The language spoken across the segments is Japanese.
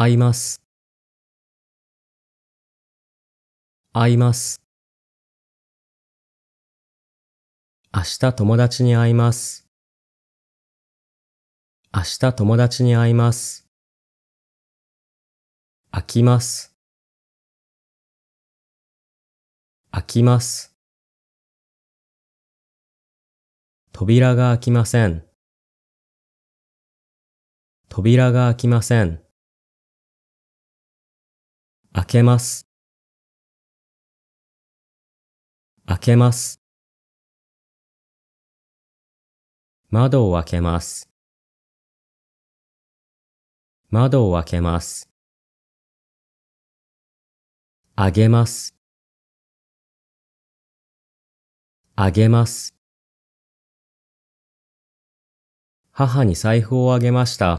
合います。会います。明日友達に会います。明日友達に会います。飽きます。飽きます。扉が開きません。扉が開きません。開けます。開けます。窓を開けます。窓を開けます。あげます。あげます。母に財布をあげました。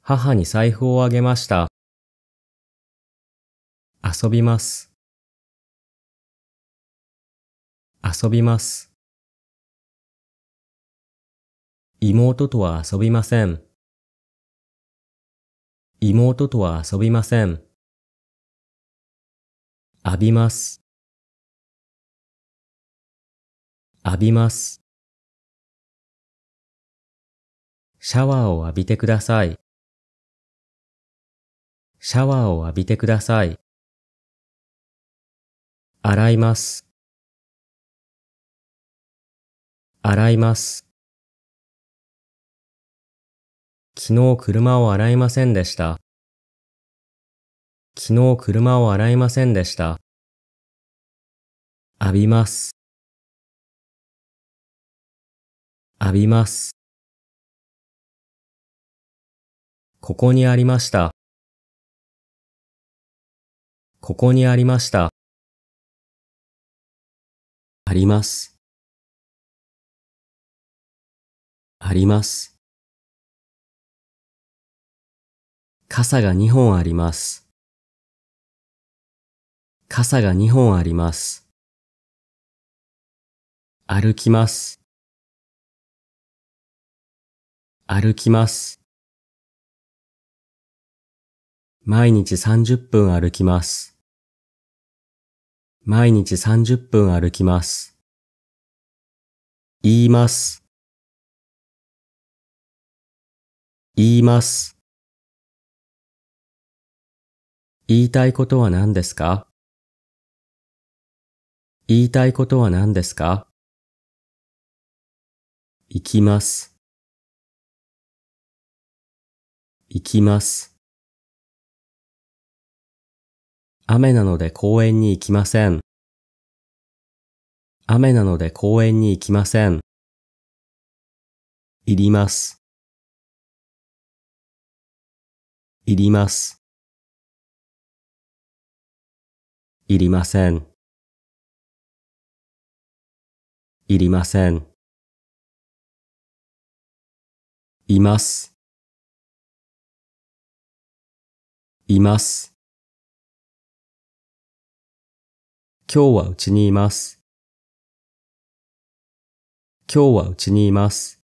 母に財布をあげました。遊びます遊びます妹とは遊びません妹とは遊びません浴びます浴びますシャワーを浴びてください。シャワーを浴びてください。洗います。洗います。昨日車を洗いませんでした。昨日車を洗いませんでした。浴びます。浴びます。ここにありました。ここにありました。あります。あります。傘が2本あります。傘が2本あります。歩きます。歩きます。毎日30分歩きます。毎日30分歩きます。言います。言います。言いたいことは何ですか言いたいことは何ですか行きます。行きます。雨なので公園に行きません。雨なので公園に行きません。いります。いります。いりません。いりません。います。います。今日はうちにいます。今日はうちにいます。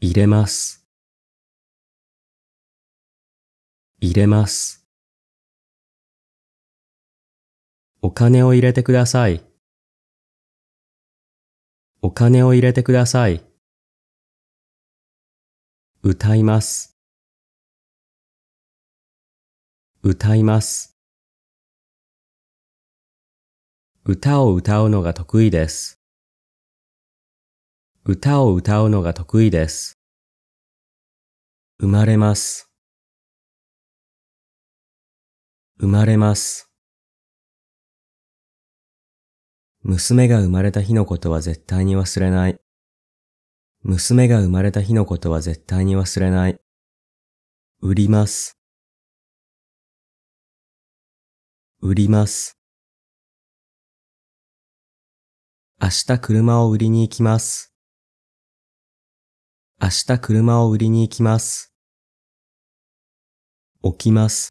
入れます。入れます。お金を入れてください。お金を入れてください。歌います。歌います。歌を歌うのが得意です。歌を歌うのが得意です。生まれます。生まれます。娘が生まれた日のことは絶対に忘れない。娘が生まれた日のことは絶対に忘れない。売ります。売ります。明日車を売りに行きます。明日車を売りに行きます。起きます。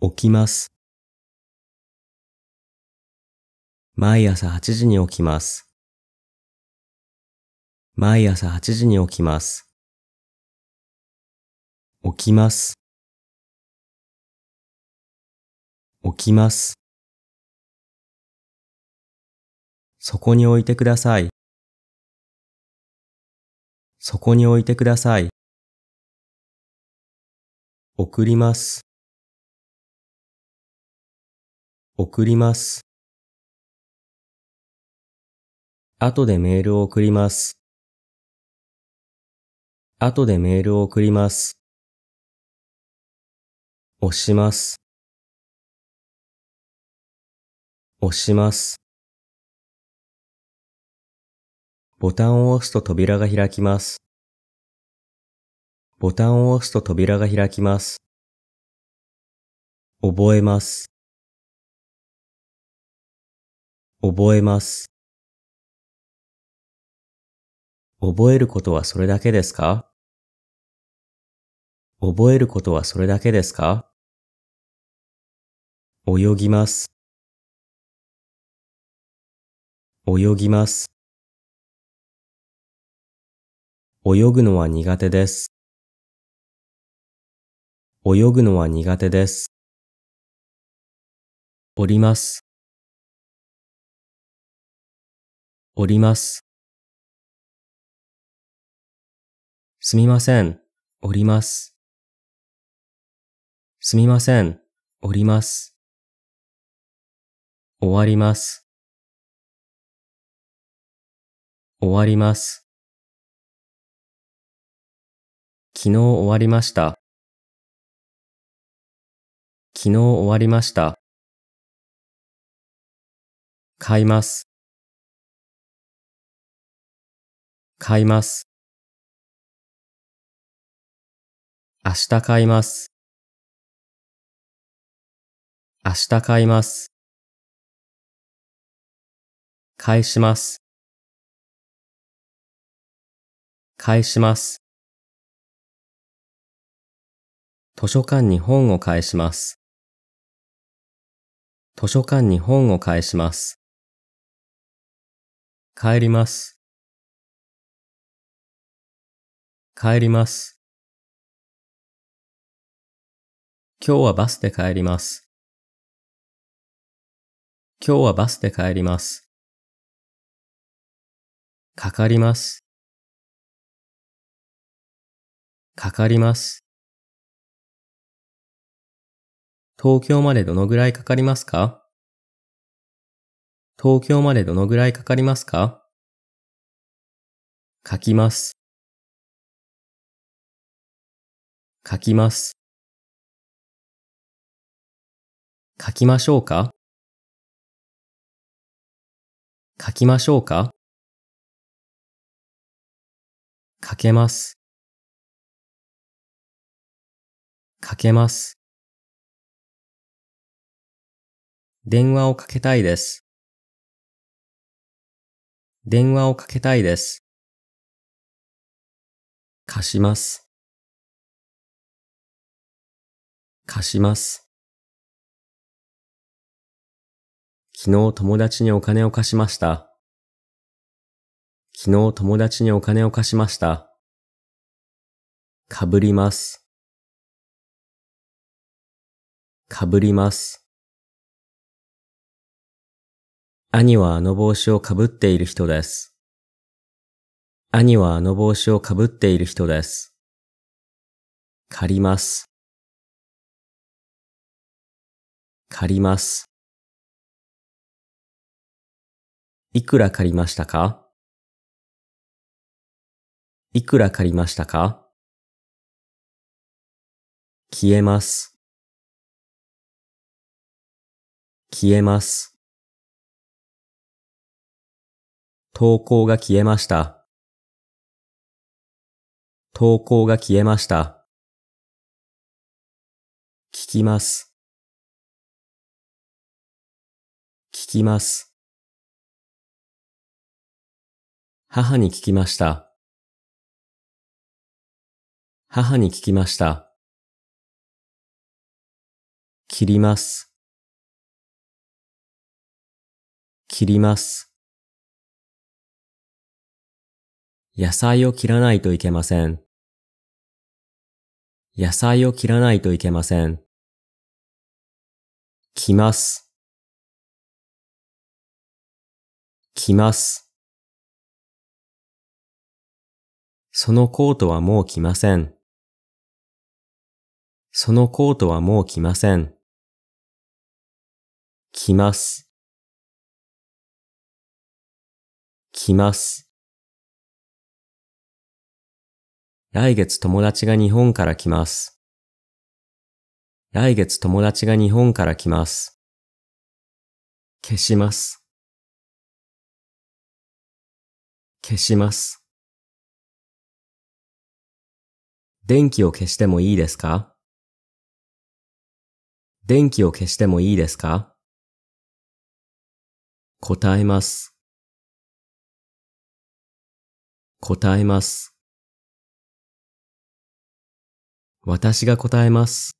起きます。毎朝8時に起きます。毎朝8時に起きます。起きます。起きます。そこに置いてください。そこに置いてください。送ります。送ります。後でメールを送ります。後でメールを送ります。押します。押します。ボタンを押すと扉が開きます。ボタンを押すと扉が開きます。覚えます。覚えます。覚えることはそれだけですか覚えることはそれだけですか泳ぎます。泳ぎます。泳ぐのは苦手です。泳ぐのは苦手です。おります。おります。すみません。おります。すみません。おります。終わります。終わります。昨日終わりました。昨日終わりました。買います。買います。明日買います。明日買います。返します。返します。図書館に本を返します。図書館に本を返します。帰ります。帰ります。今日はバスで帰ります。今日はバスで帰ります。かかります。かかります。東京までどのぐらいかかりますか東京までどのぐらいかかりますか書きます。書きます。書きましょうか書きましょうか書けます。書けます。電話をかけたいです。電話をかけたいです。貸します。貸します。昨日友達にお金を貸しました。昨日友達にお金を貸しました。かぶります。かぶります。兄はあの帽子をかぶっている人です。兄はあの帽子をかぶっている人です。借ります。借ります。いくら借りましたかいくら借りましたか消えます。消えます。投稿が消えました。投稿が消えました。聞きます。聞きます。母に聞きました。母に聞きました。切ります。切ります。野菜を切らないといけません。野菜を切らないといけません。きます。きます。そのコートはもう来ません。そのコートはもう来ません。来ます。来ます。来月友達が日本から来ます。来月友達が日本から来ます。消します。消します。電気を消してもいいですか電気を消してもいいですか答えます。答えます。私が答えます。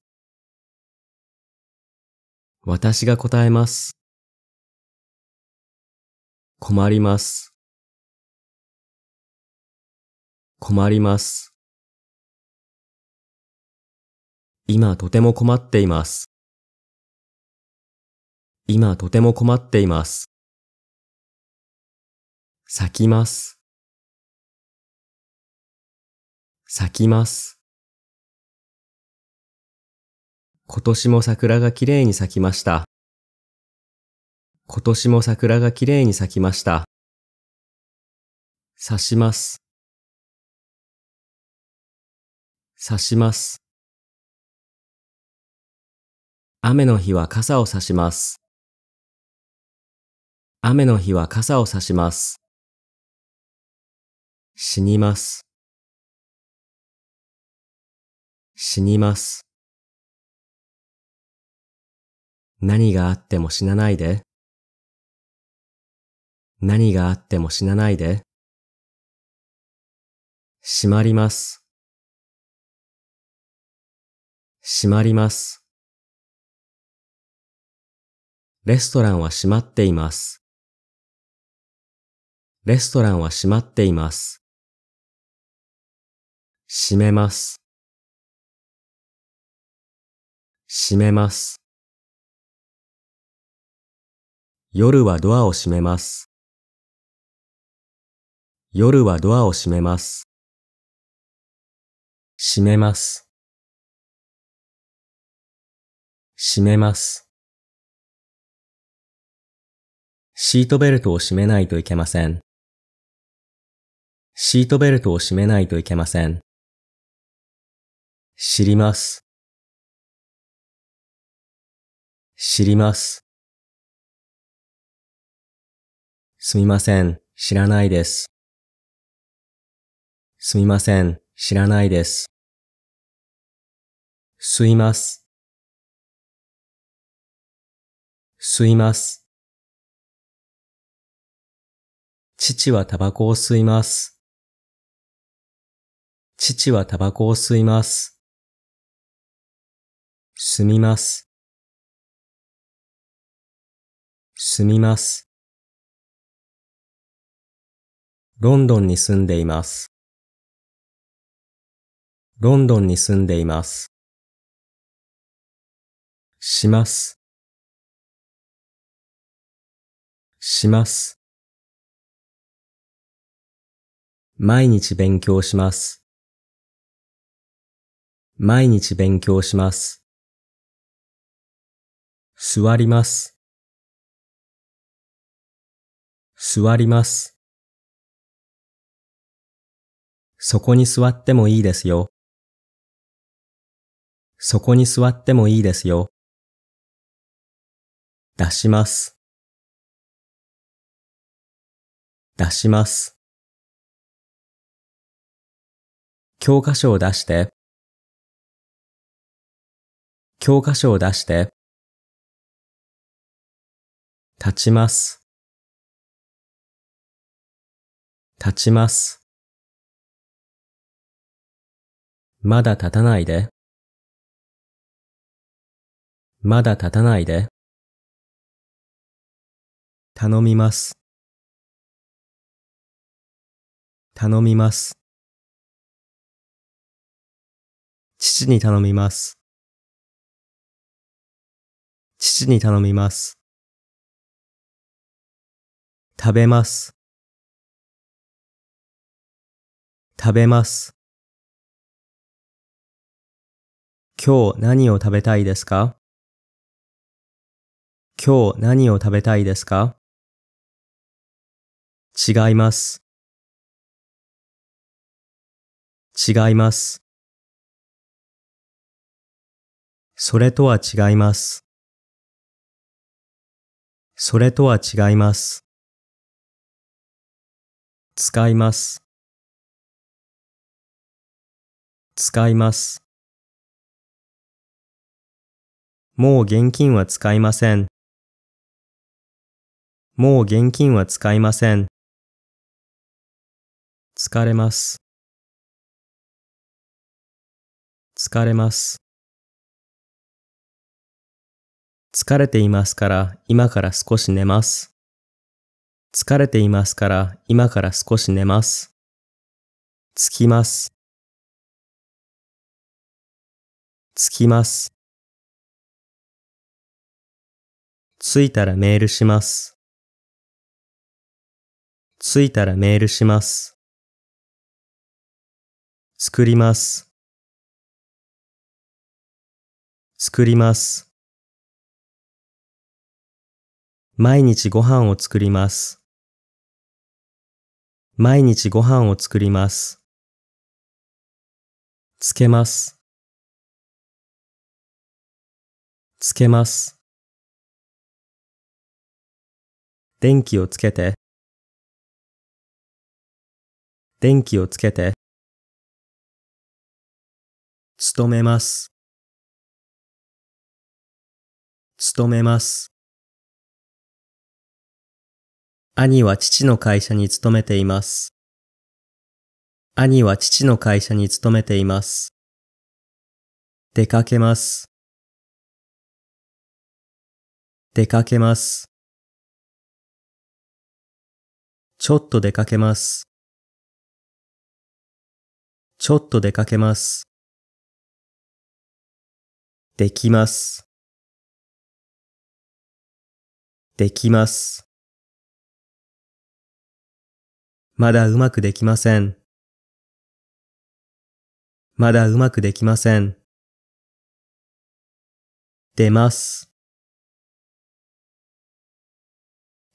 私が答えます。困ります。困ります。今とても困っています。今とても困っています。咲きます。咲きます。今年も桜がきれいに咲きました。今年も桜がきれいに咲きました。刺します。刺します。雨の日は傘を差します。雨の日は傘を差します。死にます。死にます。何があっても死なないで。何があっても死なないで。閉まります。閉まります。レストランは閉まっています。レストランは閉まっています。閉めます。閉めます。夜はドアを閉めます。夜はドアを閉めます。閉めます。閉めます。シートベルトを閉めないといけません。シートベルトを閉めないといけません。知ります。知ります。すみません、知らないです。すみません、知らないです。吸います。吸います。父はタバコを吸います。父はタバコを吸います。すみます。すみます。ロンドンに住んでいます。ロンドンに住んでいます。します。します。毎日勉強します。毎日勉強します。座ります。座ります。そこに座ってもいいですよ。そこに座ってもいいですよ。出します。出します。教科書を出して。教科書を出して。立ちます。立ちます。まだ立たないで。まだ立たないで。頼みます。頼みます。父に頼みます。父に頼みます。食べます。食べます。今日何を食べたいですか今日何を食べたいですか違います。違います。それとは違います。それとは違います。使います。使います。もう現金は使いません。もう現金は使いません。疲れます。疲れます。疲れていますから今から少し寝ます。疲れていますから今から少し寝ます。つきます。つきます。着いたらメールします。着いたらメールします。作ります。作ります。毎日ご飯を作ります。毎日ご飯を作ります。つけます。つけます。電気をつけて電気をつけて勤めます勤めます兄は父の会社に勤めています兄は父の会社に勤めています出かけます出かけますちょっと出かけます。ちょっと出かけます。できます。できます。まだうまくできません。まだうまくできません。出ます。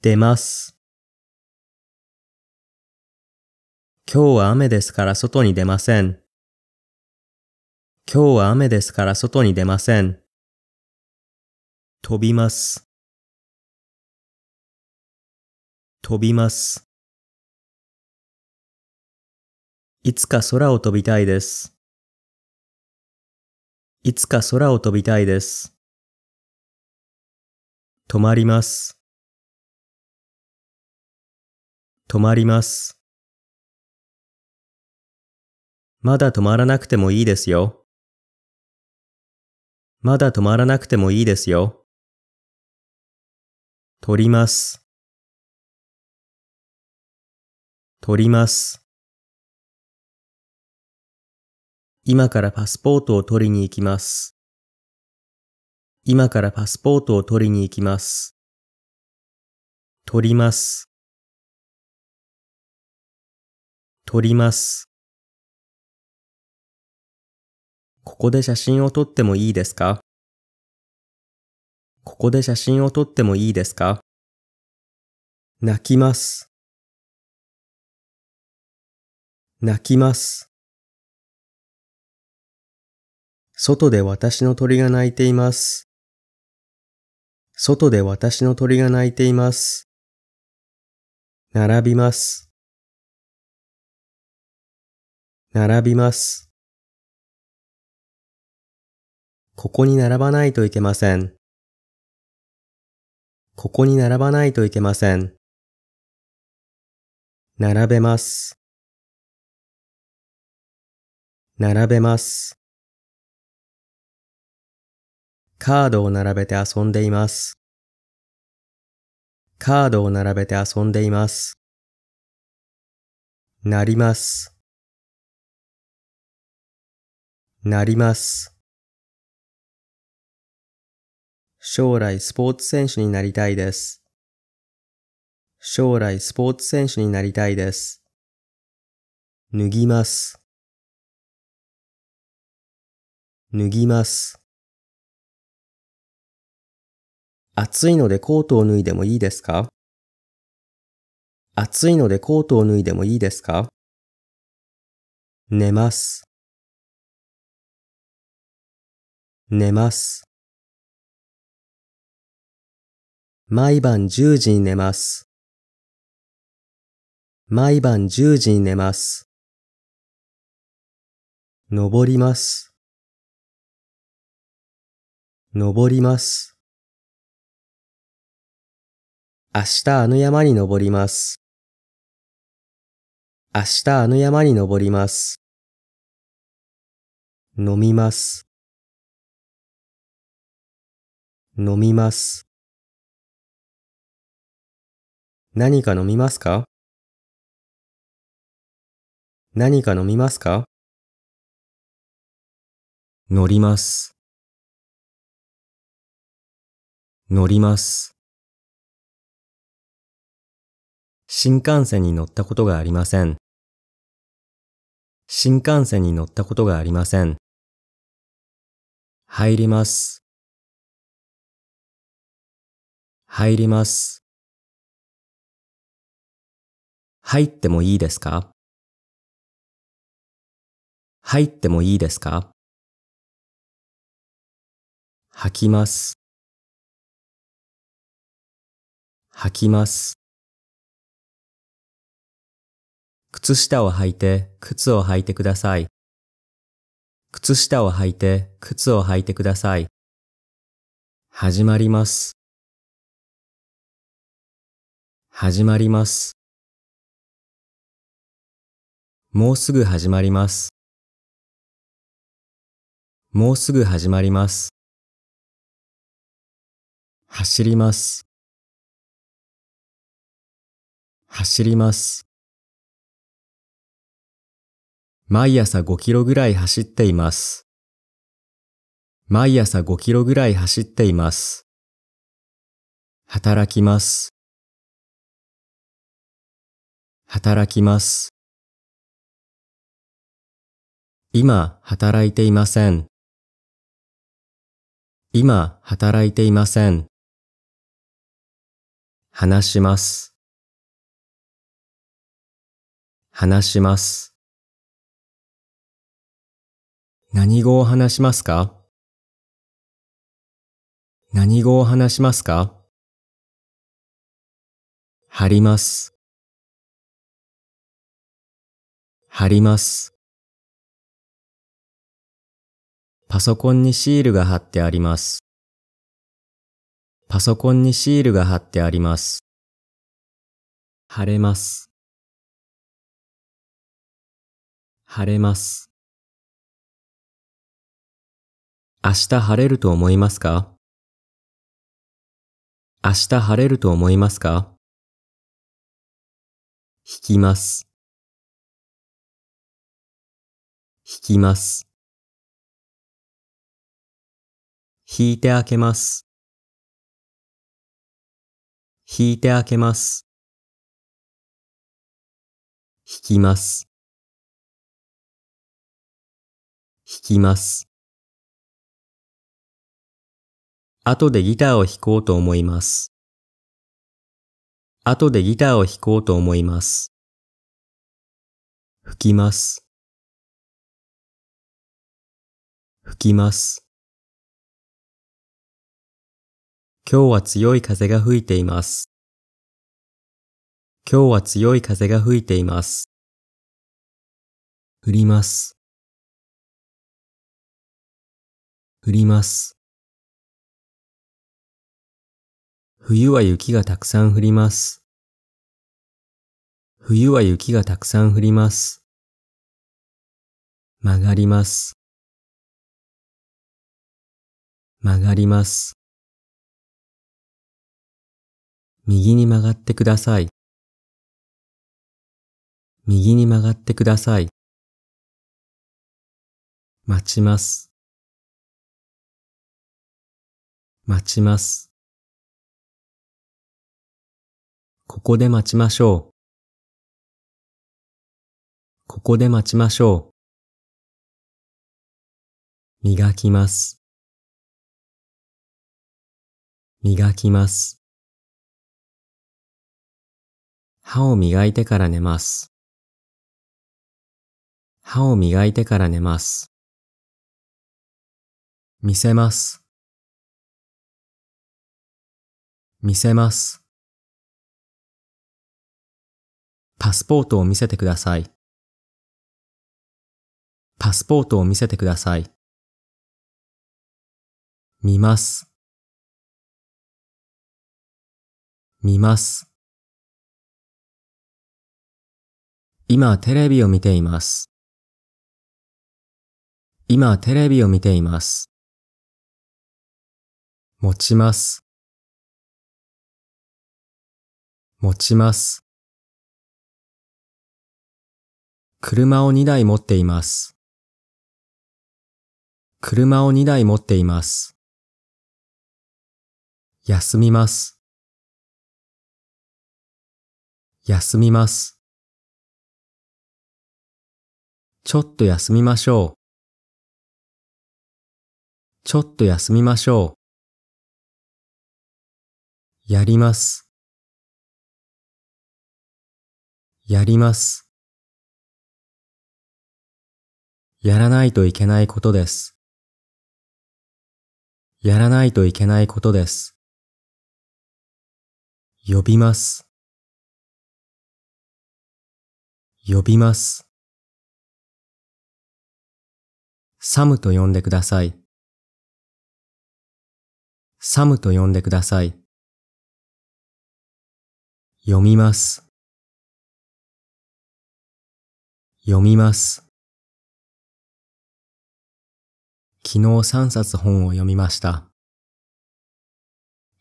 出ます。今日は雨ですから外に出ません。今日は雨ですから外に出ません。飛びます。飛びます。いつか空を飛びたいです。いつか空を飛びたいです。止まります。止まります。まだ止まらなくてもいいですよ。まだ止まらなくてもいいですよ。取ります。取ります。今からパスポートを取りに行きます。今からパスポートを取りに行きます。取ります。取ります。ここで写真を撮ってもいいですかここで写真を撮ってもいいですか泣きます。泣きます。外で私の鳥が鳴いています。外で私の鳥が鳴いています。並びます。並びます。ここに並ばないといけません。ここに並ばないといけません。並べます。並べます。カードを並べて遊んでいます。カードを並べて遊んでいます。なります。なります。将来スポーツ選手になりたいです。将来スポーツ選手になりたいです。脱ぎます。脱ぎます。暑いのでコートを脱いでもいいですか暑いのでコートを脱いでもいいですか寝ます。寝ます。毎晩10時に寝ます。毎晩10時に寝ます。登ります。登ります。明日あの山に登ります。明日あの山に登ります。飲みます。飲みます。何か飲みますか何か飲みますか乗ります。乗ります。新幹線に乗ったことがありません。新幹線に乗ったことがありません。入ります。入ります。入ってもいいですか入ってもいいですか吐きます。吐きます。靴下を履いて、靴を履いてください。靴下を履いて、靴を履いてください。始まります。始まります。もうすぐ始まります。もうすぐ始まります。走ります。走ります。毎朝5キロぐらい走っています。毎朝5キロぐらい走っています。働きます。働きます。今働いていません。今働いていません。話します。話します。何語を話しますか何語を話しますか貼ります。貼ります。パソコンにシールが貼ってあります。パソコンにシールが貼ってあります。晴れます。晴れます。明日晴れると思いますか明日晴れると思いますか引きます。引きます。引いてあけます。引いてあけます。引きます。引きます。後でギターを弾こうと思います。後でギターを弾こうと思います。吹きます。吹きます。今日は強い風が吹いています。今日は強い風が吹いています。降ります。降ります。冬は雪がたくさん降ります。冬は雪がたくさん降ります。曲がります。曲がります。右に曲がってください。右に曲がってください。待ちます。待ちます。ここで待ちましょう。ここで待ちましょう。磨きます。磨きます。歯を磨いてから寝ます。歯を磨いてから寝ます。見せます。見せます。パスポートを見せてください。パスポートを見せてください。見ます。見ます。今テレビを見ています。今テレビを見ています。持ちます。持ちます。車を2台持っています。車を2台持っています。休みます。休みます。ちょっと休みましょう。ちょっと休みましょう。やります。やります。やらないといけないことです。やらないといけないことです。呼びます。呼びます。サムと呼んでください。サムと呼んでください。読みます。読みます。昨日3冊本を読みました。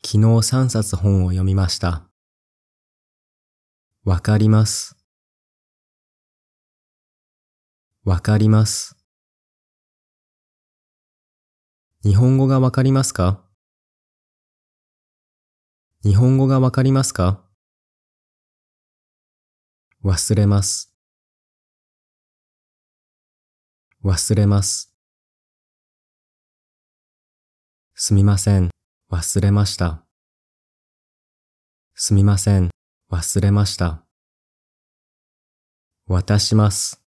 昨日3冊本を読みました。わかります。わかります。日本語がわかりますか日本語がわかりますか忘れます。忘れます。すみません。忘れました。すみません。忘れました。渡します。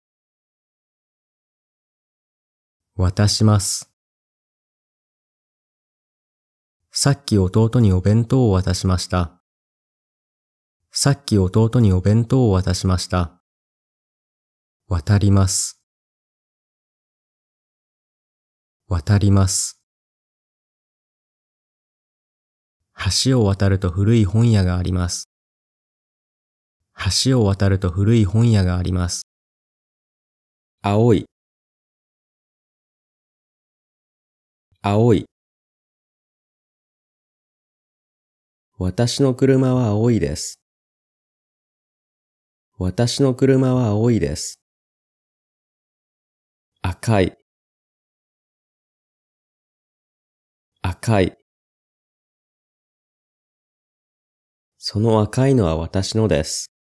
渡します。さっき弟にお弁当を渡しました。さっき弟にお弁当を渡しました。渡ります。渡ります。橋を渡ると古い本屋があります。橋を渡ると古い本屋があります。青い。青い。私の車は青いです。私の車は青いです。赤い。赤い。その赤いのは私のです。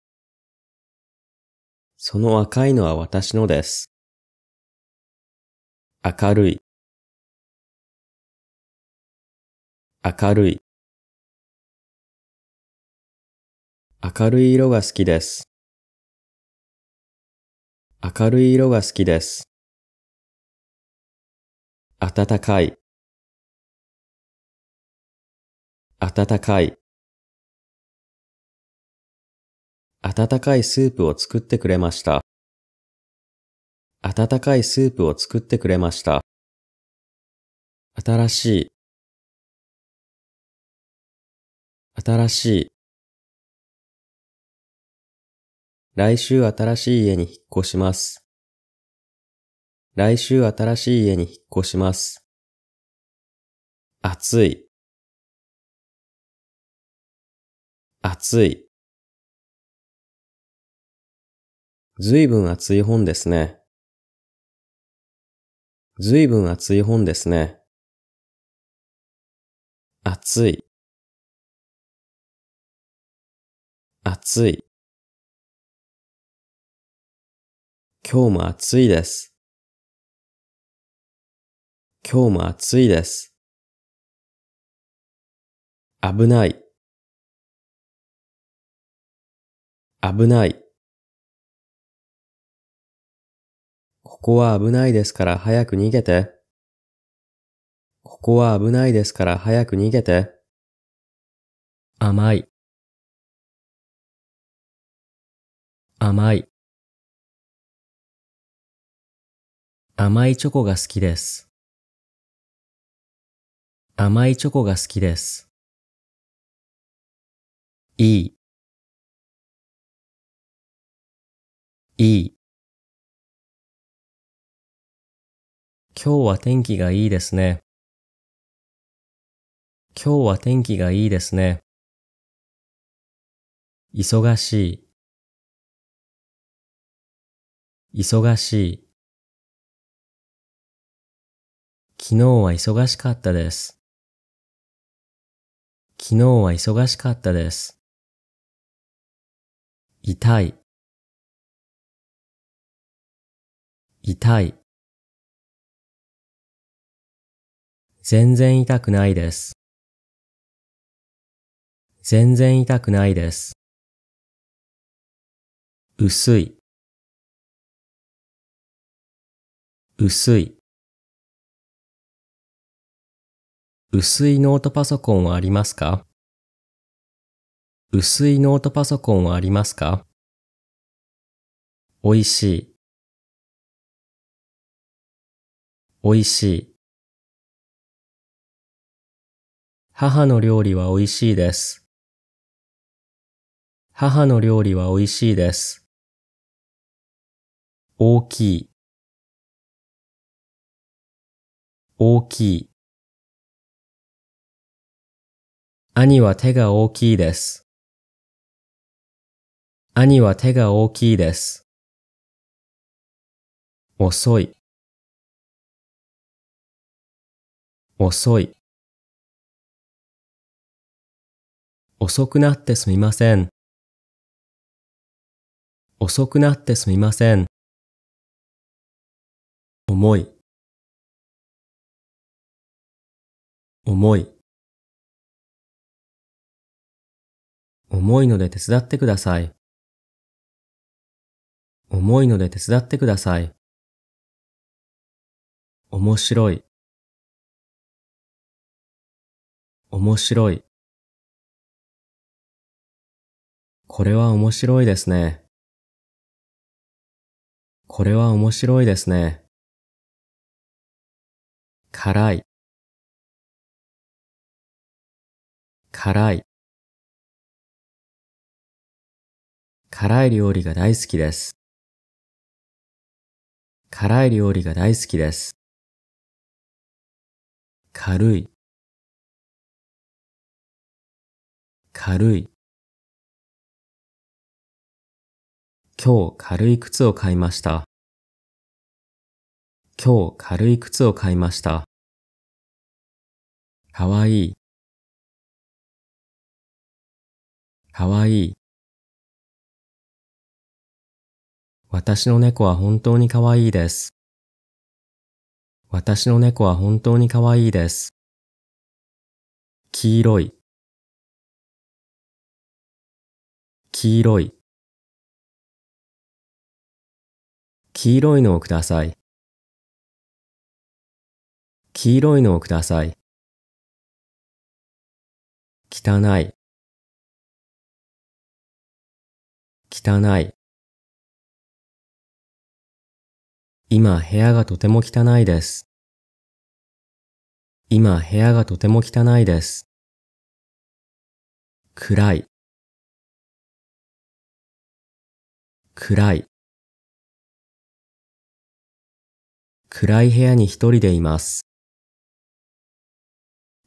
その赤いのは私のです。明るい。明るい。明るい色が好きです。明るい色が好きです。暖かい。暖かい。温かいスープを作ってくれました。温かいスープを作ってくれました。新しい。新しい。来週新しい家に引っ越します。来週新しい家に引っ越します。暑い。暑い。ずいぶん暑い本ですね。ずいぶん暑い本ですね。暑い。暑い。今日も暑いです。今日も暑いです。危ない。危ない。ここは危ないですから早く逃げて。ここは危ないですから早く逃げて。甘い。甘い。甘いチョコが好きです。甘いチョコが好きです。いい。いい。今日は天気がいいですね。今日は天気がいいですね。忙しい。忙しい。昨日は忙しかったです。昨日は忙しかったです。痛い、痛い。全然痛くないです。全然痛くないです。薄い、薄い。薄いノートパソコンはありますか薄いノートパソコンはありますかおいしいおいしい母の料理はおいしいです。母の料理はおいしいです。大きい大きい兄は手が大きいです。兄は手が大きいです。遅い。遅い。遅くなってすみません。遅くなってすみません。重い。重い。重いので手伝ってください。重いので手伝ってください。面白い。面白い。これは面白いですね。これは面白いですね。辛い。辛い。辛い料理が大好きです。辛い料理が大好きです。軽い軽い今日軽い靴を買いました。今日軽い靴を買いました。かわいいかわいい私の猫は本当に可愛いです。私の猫は本当に可愛いです。黄色い黄色い黄色いのをください黄色いのをください汚い汚い今部屋がとても汚いです。今部屋がとても汚いです。暗い暗い暗い部屋に一人でいます。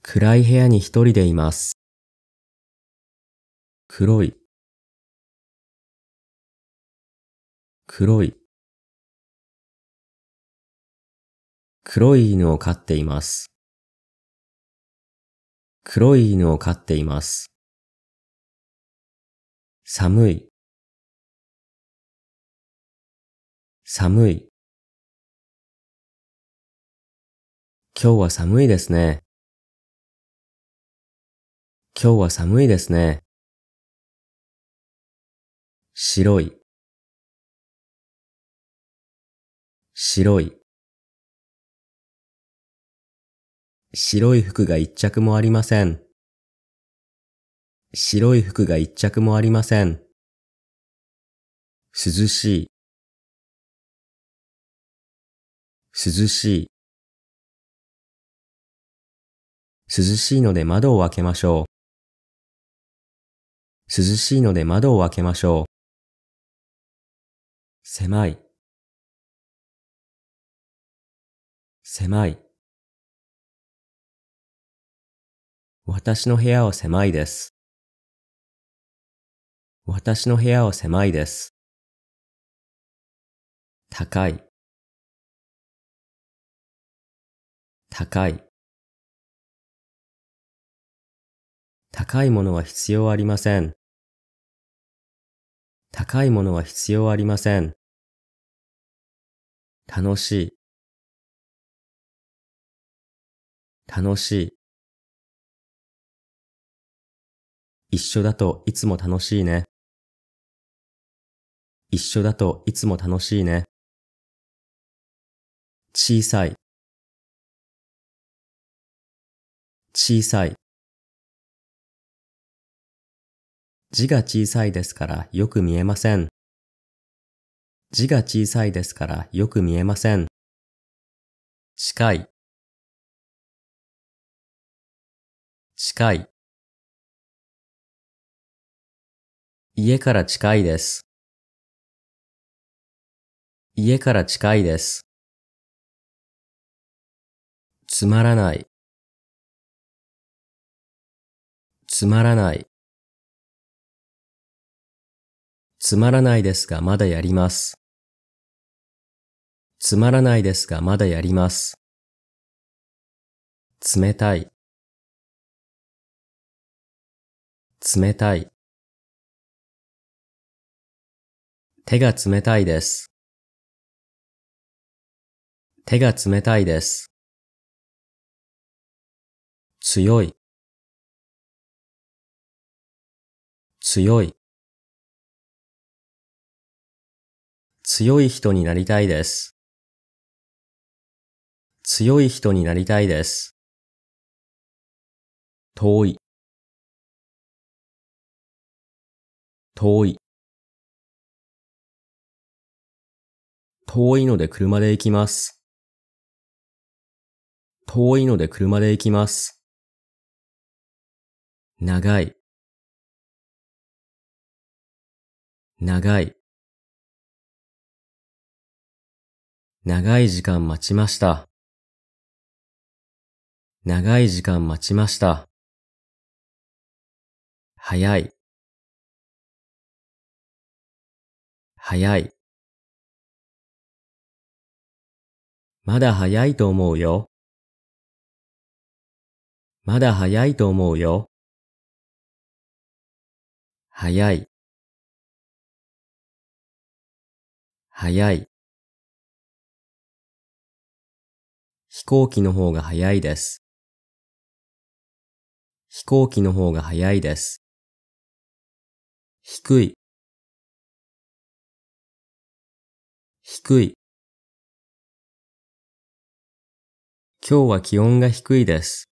暗い部屋に一人でいます。黒い黒い黒い犬を飼っています。黒い犬を飼っています。寒い、寒い。今日は寒いですね。今日は寒いですね。白い、白い。白い服が一着もありません。白い服が一着もありません。涼しい。涼しい。涼しいので窓を開けましょう。涼しいので窓を開けましょう。狭い。狭い。私の部屋は狭いです。私の部屋は狭いです。高い。高い。高いものは必要ありません。高いものは必要ありません。楽しい。楽しい。一緒だといつも楽しいね。一緒だといつも楽しいね。小さい。小さい。字が小さいですからよく見えません。字が小さいですからよく見えません。近い。近い。家から近いです。家から近いです。つまらない。つまらない。つまらないですがまだやります。つまらないですがまだやります。冷たい。冷たい。手が冷たいです。手が冷たいです。強い。強い。強い人になりたいです。強い人になりたいです。遠い。遠い。遠いので車で行きます。遠いので車で行きます。長い。長い。長い時間待ちました。長い時間待ちました。早い。早い。まだ早いと思うよ。まだ早いと思うよ。早い。早い。飛行機の方が早いです。飛行機の方が早いです。低い。低い。今日は気温が低いです。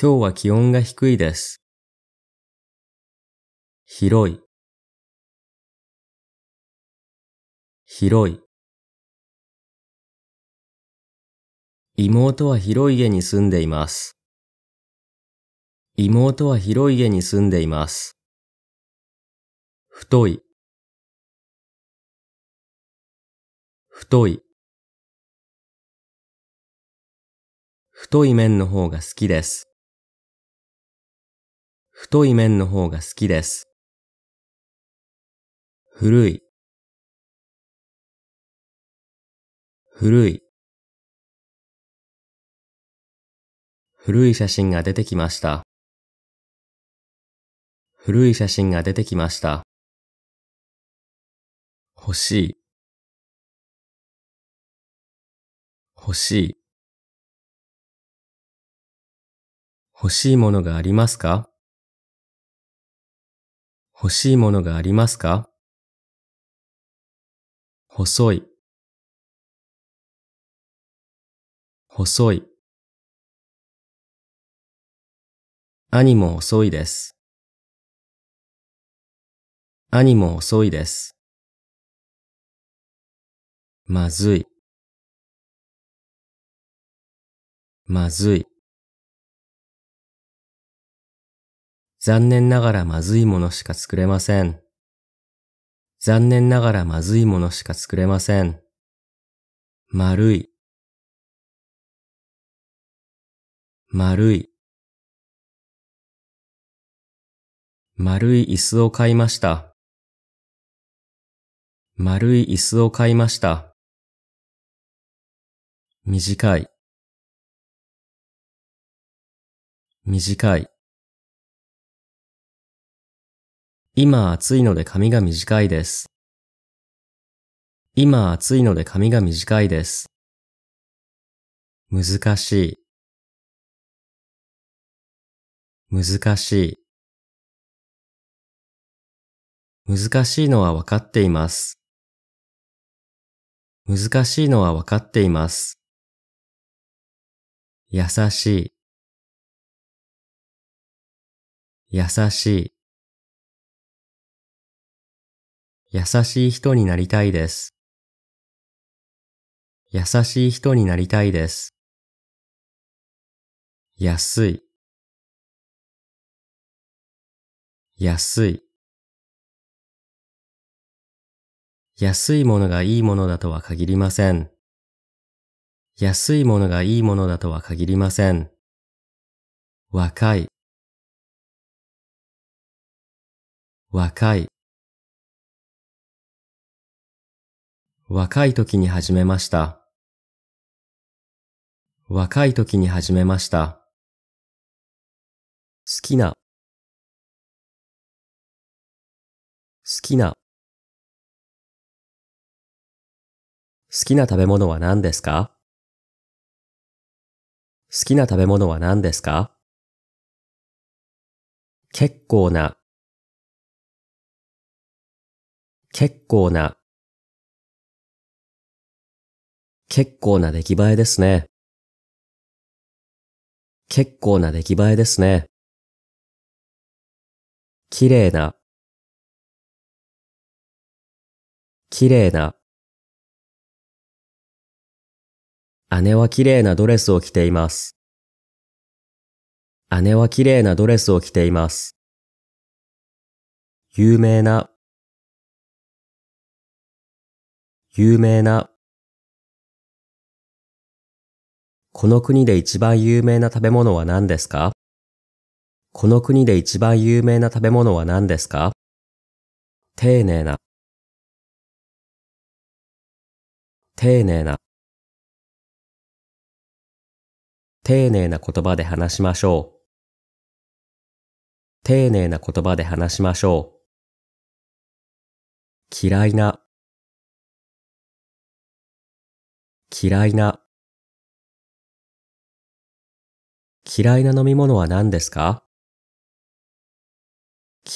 今日は気温が低いです。広い。広い。妹は広い家に住んでいます。妹は広い家に住んでいます。太い。太い。太い麺の方が好きです。太い麺の方が好きです。古い、古い。古い写真が出てきました。古い写真が出てきました。欲しい、欲しい。欲しいものがありますか欲しいものがありますか細い細い兄も遅いです。兄も遅いです。まずい。まずい。残念ながらまずいものしか作れません。残念ながらまずいものしか作れません。丸い、丸い。丸い椅子を買いました。丸い椅子を買いました。短い、短い。今暑いので髪が短いです。今暑いので髪が短いです。難しい。難しい。難しいのはわかっています。難しいのはわかっています。優しい。優しい。優しい人になりたいです。優しい人になりたいです。安い。安い。安いものがいいものだとは限りません。安いものがいいものだとは限りません。若い。若い。若い時に始めました。若い時に始めました。好きな、好きな。好きな食べ物は何ですか好きな食べ物は何ですか結構な、結構な。結構な出来栄えですね。結構な出来栄えですね。綺麗な、綺麗な。姉は綺麗なドレスを着ています。姉は綺麗なドレスを着ています。有名な、有名な。この国で一番有名な食べ物は何ですかこの国で一番有名な食べ物は何ですか丁寧な、丁寧な、丁寧な言葉で話しましょう。丁寧な言葉で話しましょう。嫌いな、嫌いな、嫌いな飲み物は何ですか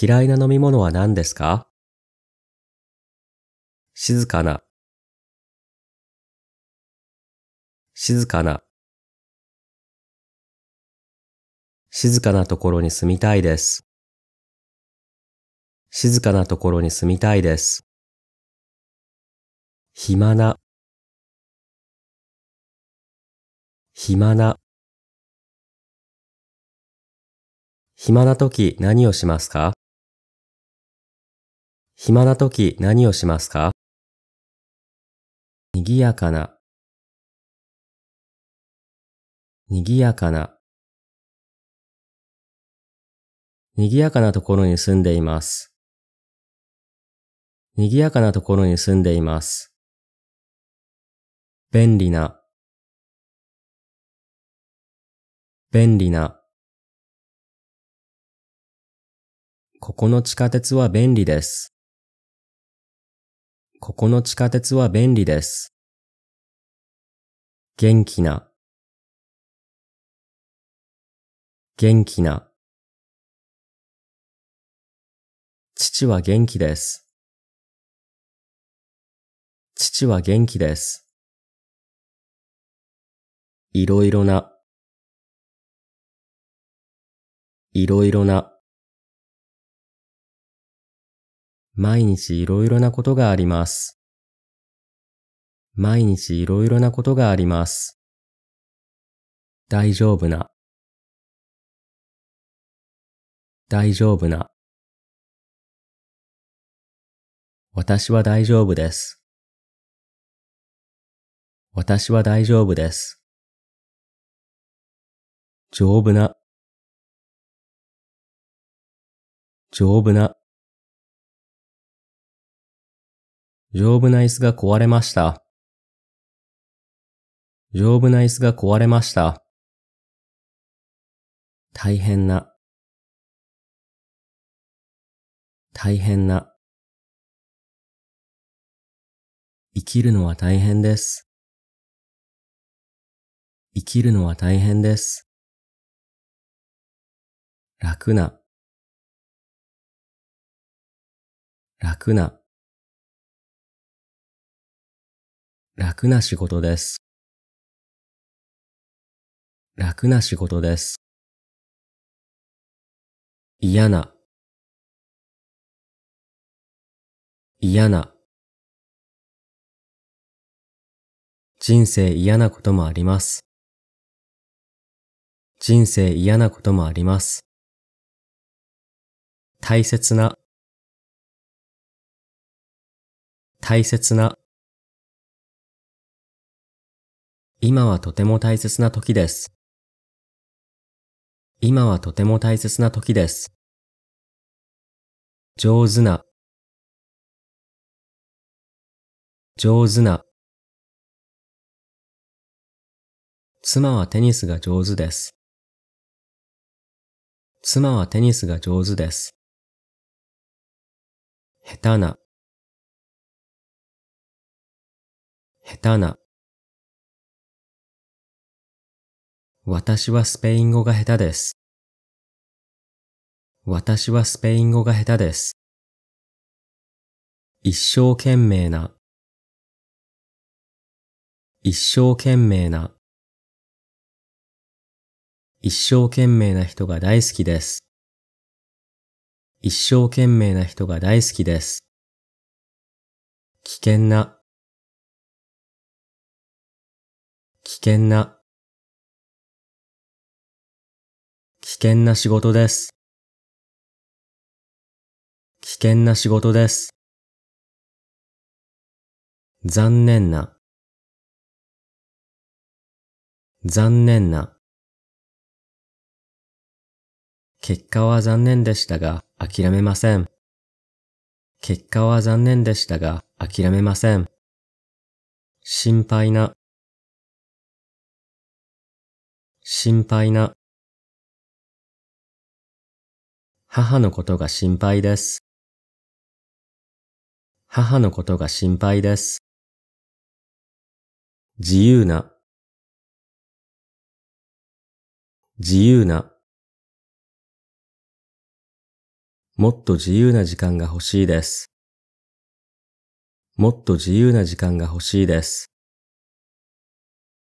嫌いな飲み物は何ですか静かな静かな静かなところに住みたいです。静かなところに住みたいです。暇な暇な暇な時何をしますか暇な時何をしますか賑やかな、賑やかな。賑やかなところに住んでいます。賑やかなところに住んでいます。便利な、便利な。ここの地下鉄は便利です。ここの地下鉄は便利です。元気な、元気な。父は元気です。父は元気です。いろいろな、いろいろな。毎日いろいろなことがあります。毎日いろいろなことがあります。大丈夫な。大丈夫な。私は大丈夫です。私は大丈夫です。丈夫な。丈夫な。丈夫な椅子が壊れました。丈夫な椅子が壊れました。大変な、大変な。生きるのは大変です。生きるのは大変です。楽な、楽な。楽な仕事です。楽な仕事です。嫌な、嫌な。人生嫌なこともあります。人生嫌なこともあります。大切な、大切な。今はとても大切な時です。今はとても大切な時です。上手な、上手な。妻はテニスが上手です。妻はテニスが上手です。下手な、下手な。私はスペイン語が下手です。私はスペイン語が下手です。一生懸命な。一生懸命な。一生懸命な人が大好きです。一生懸命な人が大好きです。危険な。危険な。険な仕事です。危険な仕事です。残念な、残念な。結果は残念でしたが諦めません。結果は残念でしたが諦めません。心配な、心配な。母のことが心配です。母のことが心配です。自由な、自由な。もっと自由な時間が欲しいです。もっと自由な時間が欲しいです。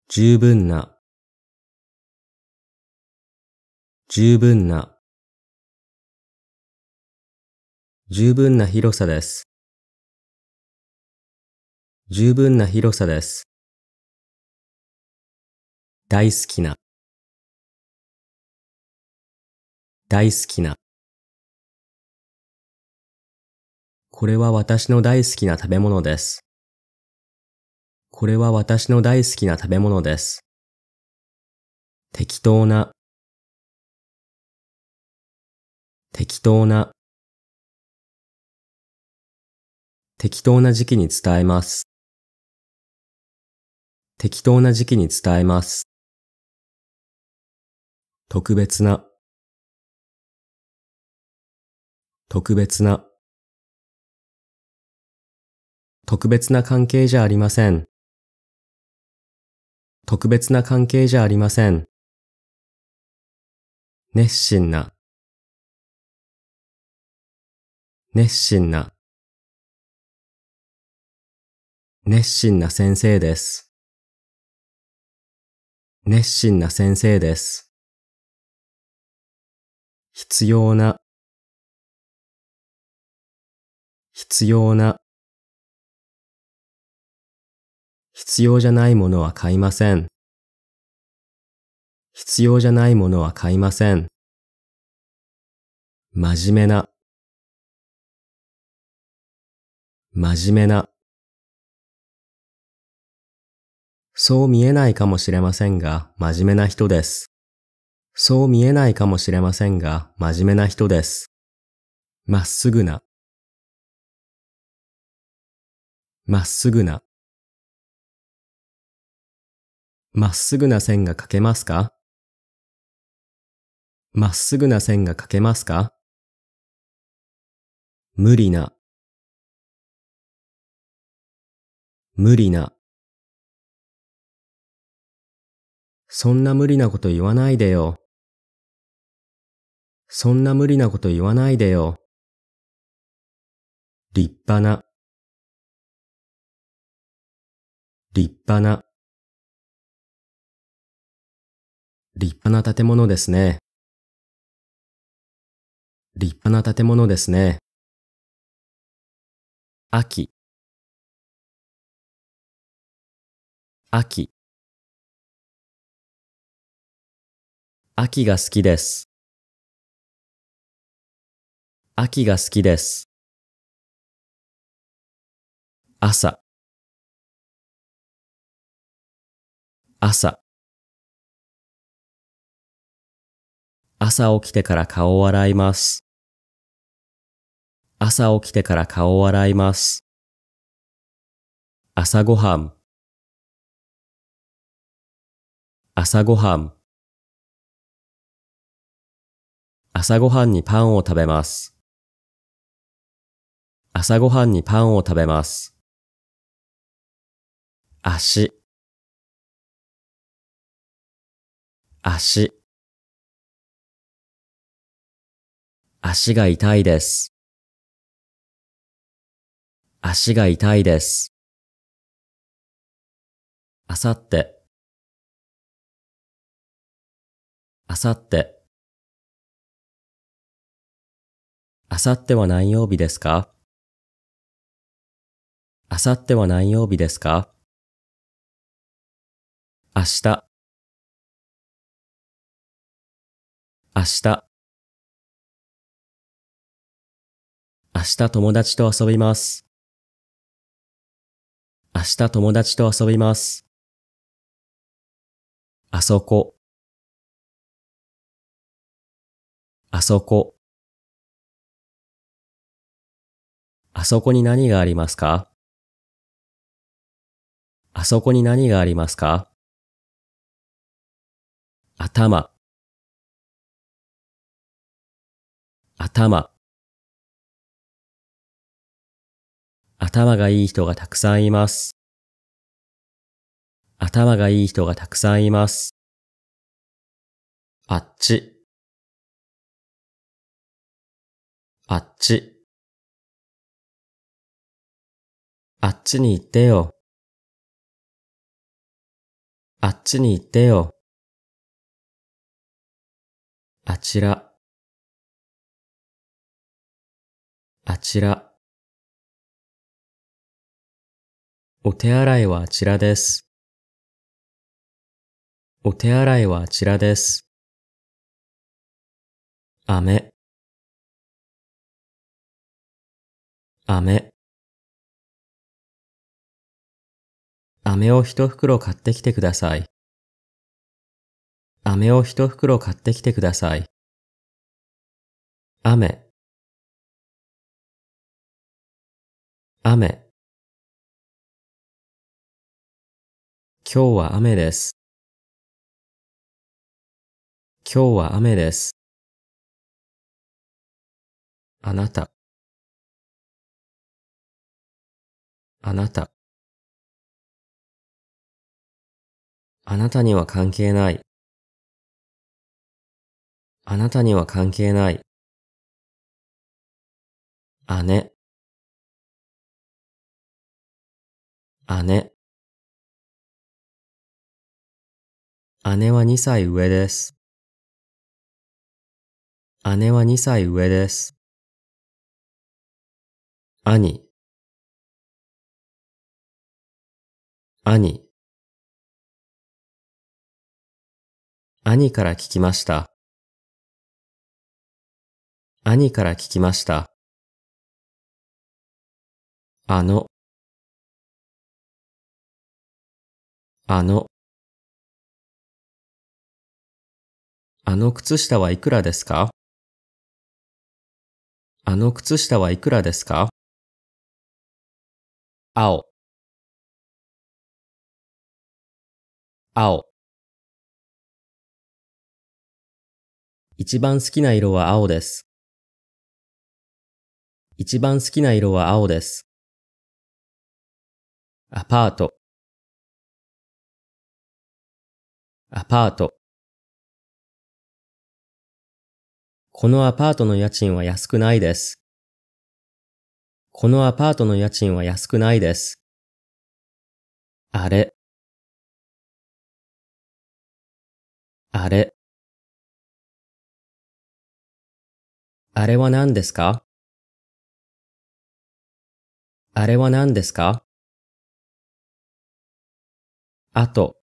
十分な、十分な。十分な広さです。十分な広さです。大好きな、大好きな。これは私の大好きな食べ物です。これは私の大好きな食べ物です。適当な、適当な。適当な時期に伝えます。適当な時期に伝えます。特別な、特別な、特別な関係じゃありません。特別な関係じゃありません。熱心な、熱心な。熱心な先生です。熱心な先生です。必要な、必要な、必要じゃないものは買いません。必要じゃないものは買いません。真面目な、真面目な、そう見えないかもしれませんが、真面目な人です。そう見えないかもしれませんが、真面目な人です。まっすぐな。まっすぐな。まっすぐな線が描けますかまっすぐな線が描けますか無理な。無理な。そんな無理なこと言わないでよ。そんな無理なこと言わないでよ。立派な、立派な、立派な建物ですね。立派な建物ですね。秋、秋。秋が好きです。秋が好きです。朝朝朝起きてから顔を洗います。朝起きてから顔を洗います。朝ごはん朝ごはん朝ごはんにパンを食べます。朝ごはんにパンを食べます。足、足。足が痛いです。足が痛いです。あさって、あさって。あさっては何曜日ですかあさっては何曜日ですか明日明日明日友達と遊びます。明日友達と遊びます。あそこあそこあそこに何がありますかあそこに何がありますか頭頭頭がいい人がたくさんいます。頭がいい人がたくさんいます。あっち。あっち。あっちに行ってよ。あっちに行ってよ。あちら。あちら。お手洗いはあちらです。お手洗いはあちらです。雨。雨。飴を一袋買ってきてください。飴を一袋買ってきてください。雨、雨。今日は雨です。今日は雨です。あなた。あなた。あなたには関係ない。あなたには関係ない。姉。姉。姉は2歳上です。姉は2歳上です。兄。兄。兄から聞きました。兄から聞きました。あの、あの、あの靴下はいくらですかあの靴下はいくらですか青青一番好きな色は青です。一番好きな色は青です。アパート、アパート。このアパートの家賃は安くないです。このアパートの家賃は安くないです。あれ。あれ。あれは何ですかあれは何ですかあと、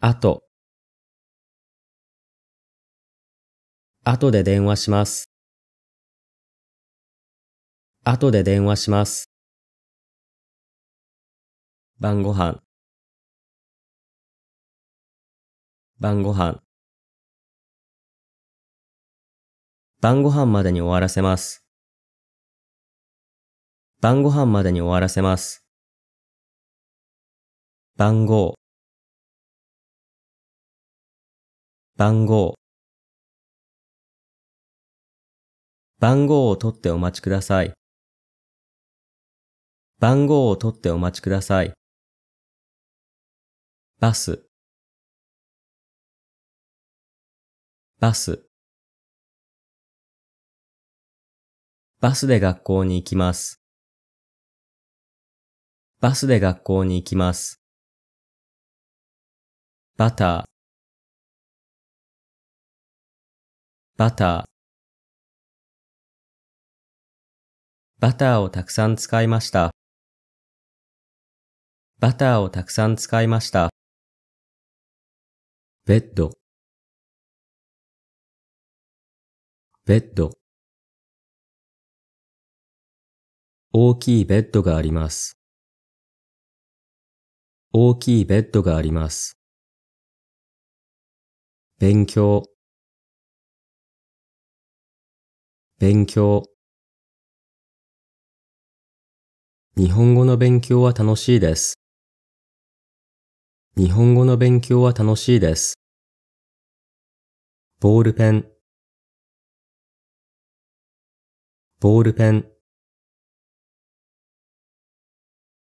あと、後で電話します。後で電話します。晩ご飯晩ご飯晩ご飯までに終わらせます。晩ご飯までに終わらせます。番号番号番号を取ってお待ちください。番号を取ってお待ちください。バスバスバスで学校に行きます。バスで学校に行きます。バター、バター。バターをたくさん使いました。バターをたくさん使いました。ベッド、ベッド。大きいベッドがあります。大きいベッドがあります。勉強勉強日本語の勉強は楽しいです。日本語の勉強は楽しいです。ボールペンボールペン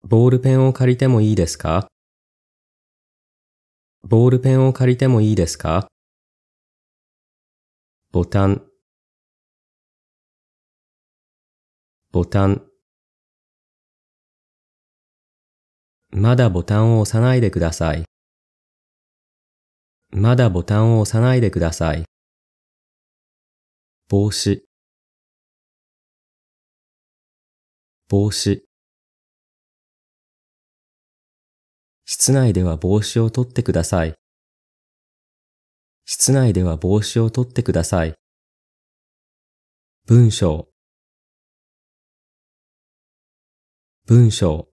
ボールペンを借りてもいいですかボールペンを借りてもいいですかボタン、ボタン。まだボタンを押さないでください。まだボタンを押さないでください。帽子、帽子。室内では帽子を取ってください。室内では帽子を取ってください。文章文章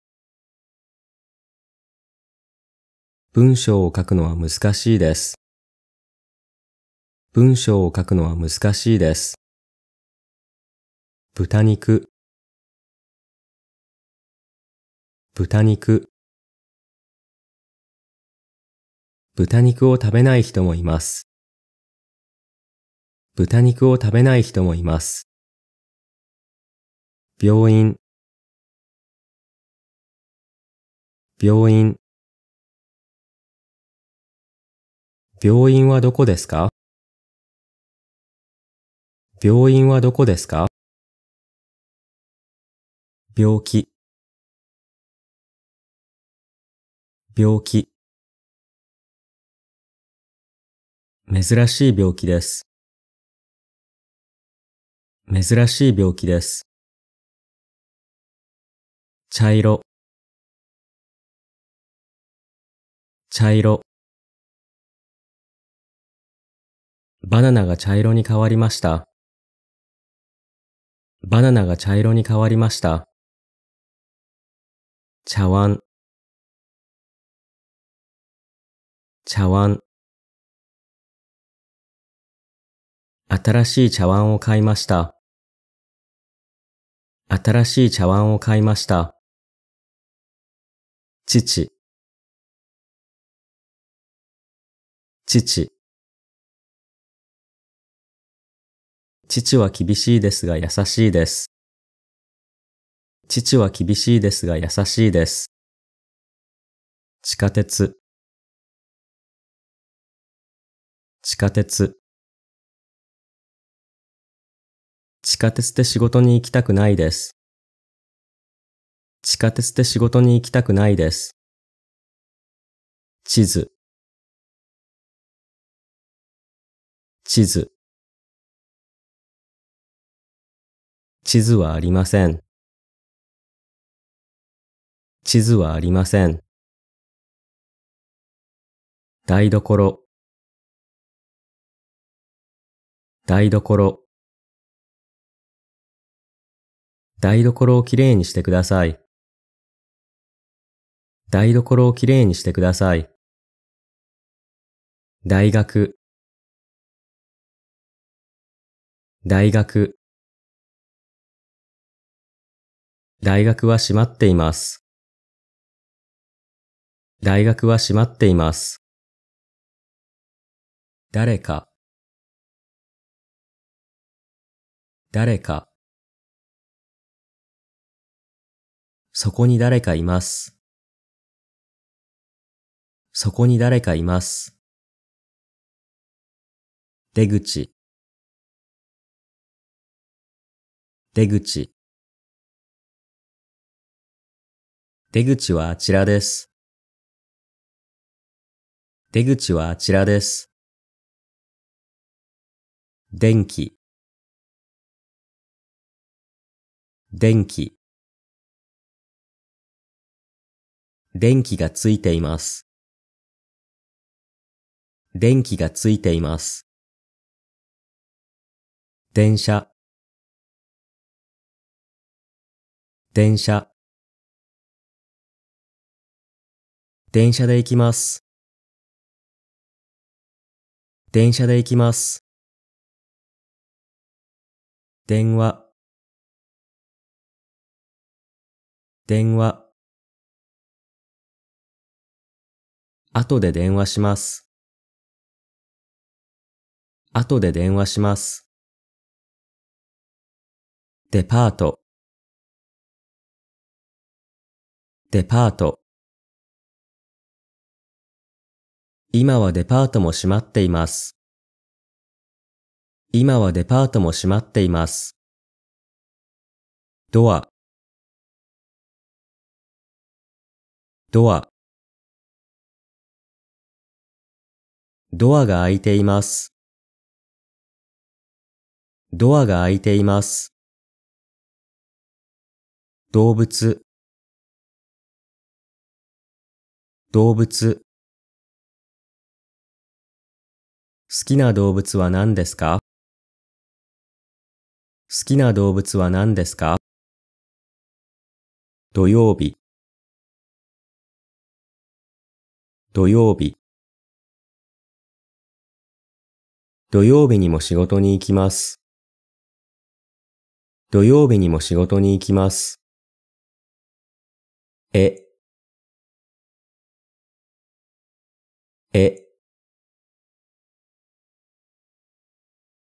文章を書くのは難しいです。文章を書くのは難しいです。豚肉豚肉豚肉を食べない人もいます。豚肉を食べない人もいます。病院病院病院はどこですか病院はどこですか病気病気珍しい病気です。珍しい病気です。茶色茶色バナナが茶色に変わりました。バナナが茶色に変わりました。茶碗茶碗新しい茶碗を買いました。新しい茶碗を買いました。父、父。父は厳しいですが優しいです。父は厳しいですが優しいです。地下鉄地下鉄地下鉄で仕事に行きたくないです。地下鉄で仕事に行きたくないです。地図地図地図はありません。地図はありません。台所台所台所をきれいにしてください。台所をきれいにしてください。大学大学大学は閉まっています。大学は閉まっています。誰か誰かそこに誰かいます。そこに誰かいます。出口。出口。出口はあちらです。出口はあちらです。電気。電気。電気がついています。電気がついています。電車電車電車で行きます。電車で行きます。電話電話後で電話します。後で電話します。デパート。デパート。今はデパートも閉まっています。今はデパートも閉まっています。ドア。ドア。ドアが開いています。ドアが開いています。動物動物好きな動物は何ですか好きな動物は何ですか土曜日土曜日土曜日にも仕事に行きます。土曜日にも仕事に行きます。え、え、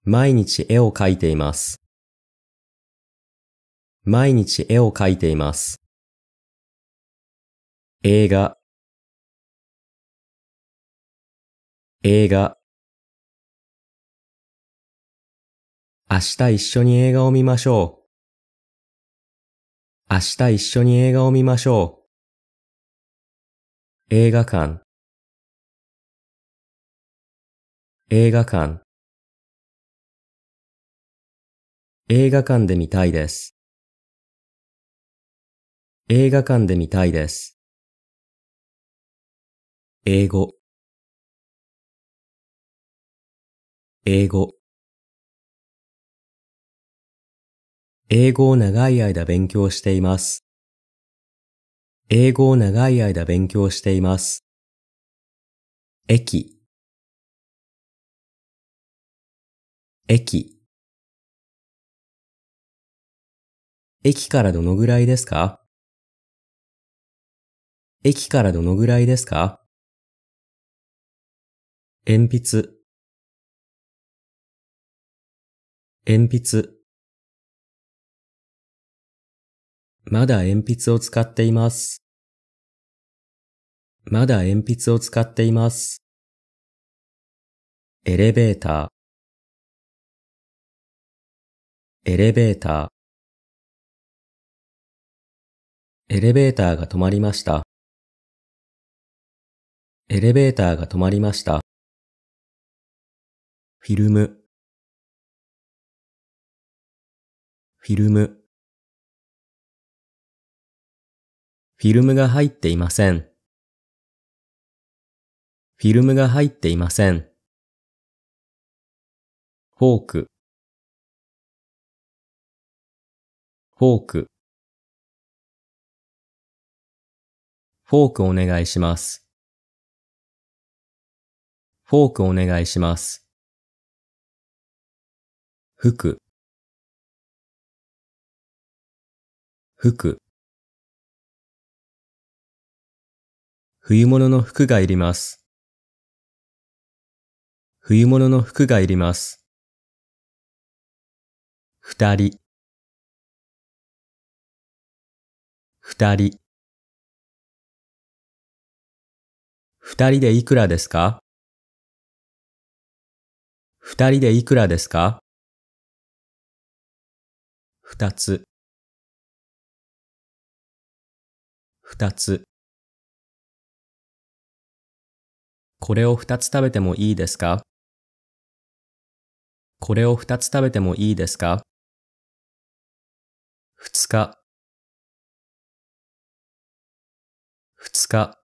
毎日絵を描いています。毎日絵を描いています。映画映画明日一緒に映画を見ましょう。明日一緒に映画を見ましょう。映画館映画館映画館で見たいです。映画館で見たいです。英語英語英語を長い間勉強しています。英語を長い間勉強しています。駅駅駅からどのぐらいですか駅からどのぐらいですか鉛筆鉛筆まだ鉛筆を使っています。まだ鉛筆を使っています。エレベーター。エレベーター。エレベーターが止まりました。エレベーターが止まりました。フィルム。フィルム。フィルムが入っていません。フィルムが入っていません。フォーク、フォーク。フォークお願いします。フォークお願いします。服、服。冬物の服がいります。冬物の服がいります。二人。二人。二人でいくらですか二人でいくらですか二つ。二つ。これを二つ食べてもいいですかこれを二つ食べてもいいですか二日二日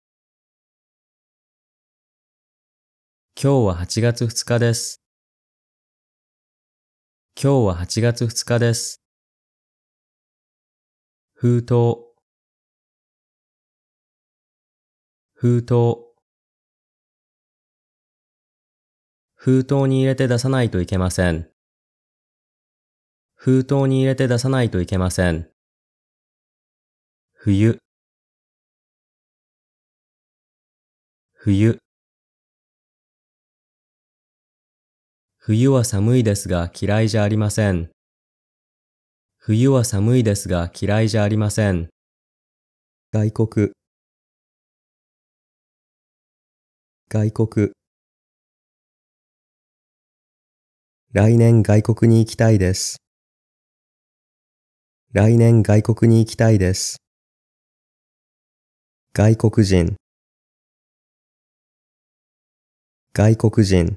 今日は8月2日です。今日は8月2日です。封筒封筒封筒に入れて出さないといけません。封筒に入れて出さないといけません。冬、冬。冬は寒いですが嫌いじゃありません。冬は寒いですが嫌いじゃありません。外国外国来年外国に行きたいです。来年外国に行きたいです。外国人外国人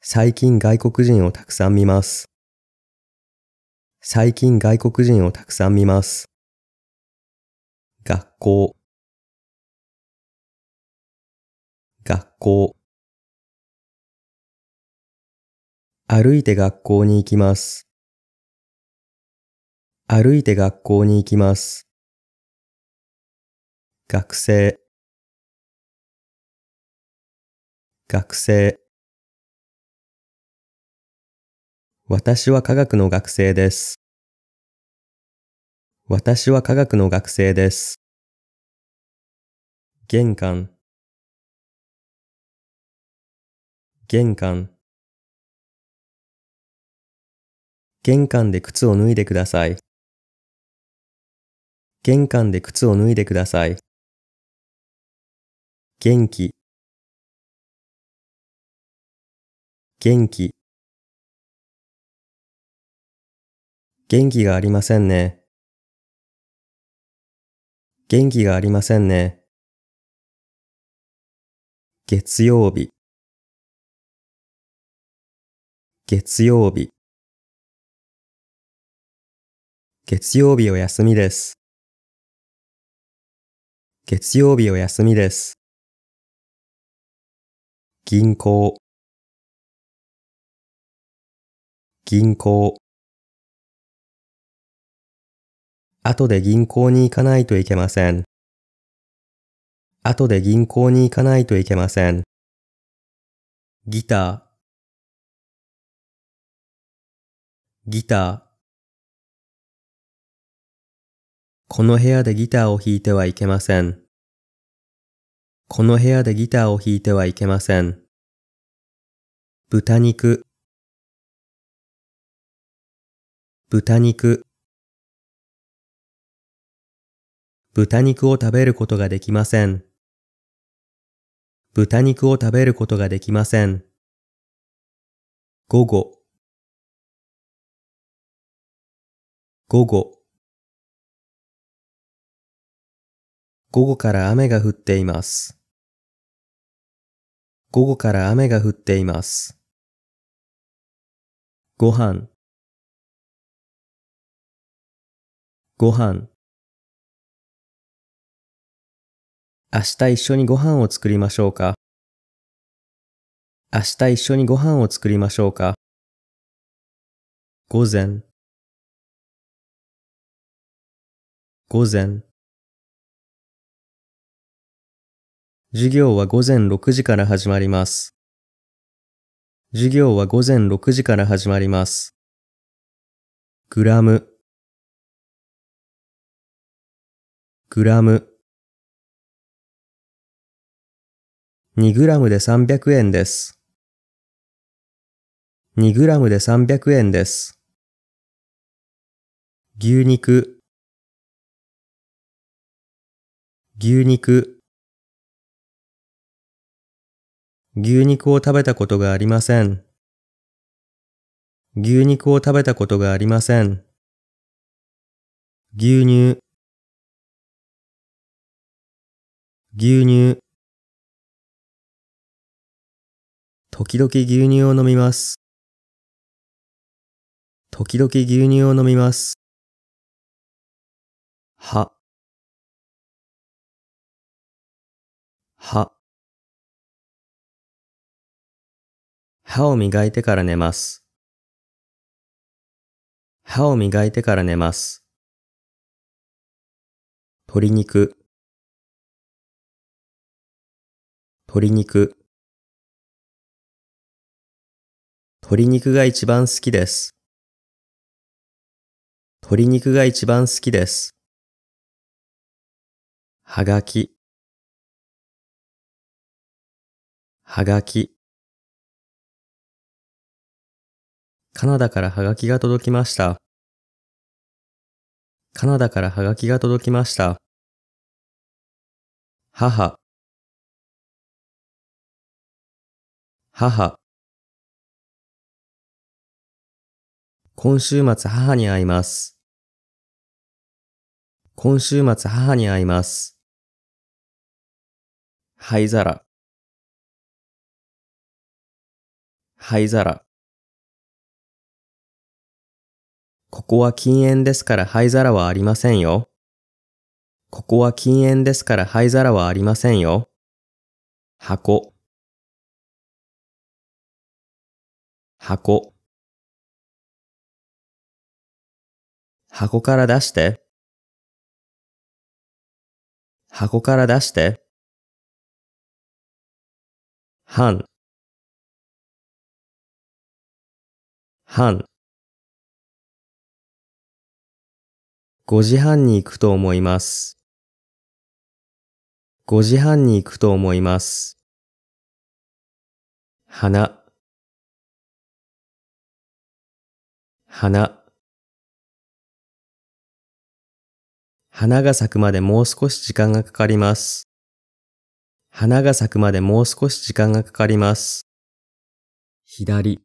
最近外国人をたくさん見ます。最近外国人をたくさん見ます。学校学校歩いて学校に行きます。歩いて学校に行きます。学生学生私は科学の学生です。私は科学の学生です。玄関玄関玄関で靴を脱いでください。玄関で靴を脱いでください。元気元気元気がありませんね。元気がありませんね。月曜日月曜日月曜日お休みです。月曜日お休みです。銀行銀行後で銀行に行かないといけません。後で銀行に行かないといけません。ギターギターこの部屋でギターを弾いてはいけません。この部屋でギターを弾いてはいけません。豚肉豚肉豚肉を食べることができません。豚肉を食べることができません。午後午後午後から雨が降っています。午後から雨が降っています。ご飯ご飯明日一緒にご飯を作りましょうか明日一緒にご飯を作りましょうか午前午前授業は午前6時から始まります。授業は午前6時から始まります。グラム、グラム。2グラムで300円です。2グラムで300円です。牛肉、牛肉。牛肉を食べたことがありません。牛肉を食べたことがありません。牛乳牛乳時々牛乳を飲みます。時々牛乳を飲みます。は。は。歯を磨いてから寝ます。歯を磨いてから寝ます。鶏肉鶏肉鶏肉が一番好きです。鶏肉が一番好きです。はがきはがきカナダからハガキが届きました。カナダからハガキが届きました。母母今週末母に会います。今週末母に会います。灰皿灰皿ここは禁煙ですから灰皿はありませんよ。ここは禁煙ですから灰皿はありませんよ。箱箱箱から出して箱から出して半半5時半に行くと思います。5時半に行くと思います。花花花が咲くまでもう少し時間がかかります。花が咲くまでもう少し時間がかかります。左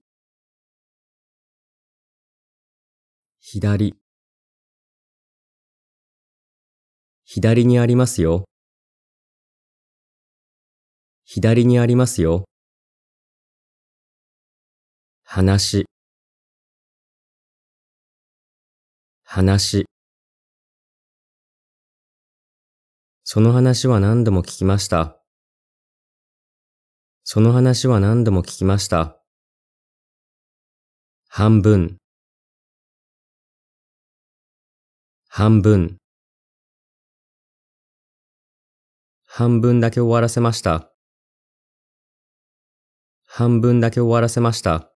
左左にありますよ。左にありますよ。話、話。その話は何度も聞きました。その話は何度も聞きました。半分、半分。半分だけ終わらせました。半分だけ終わらせました。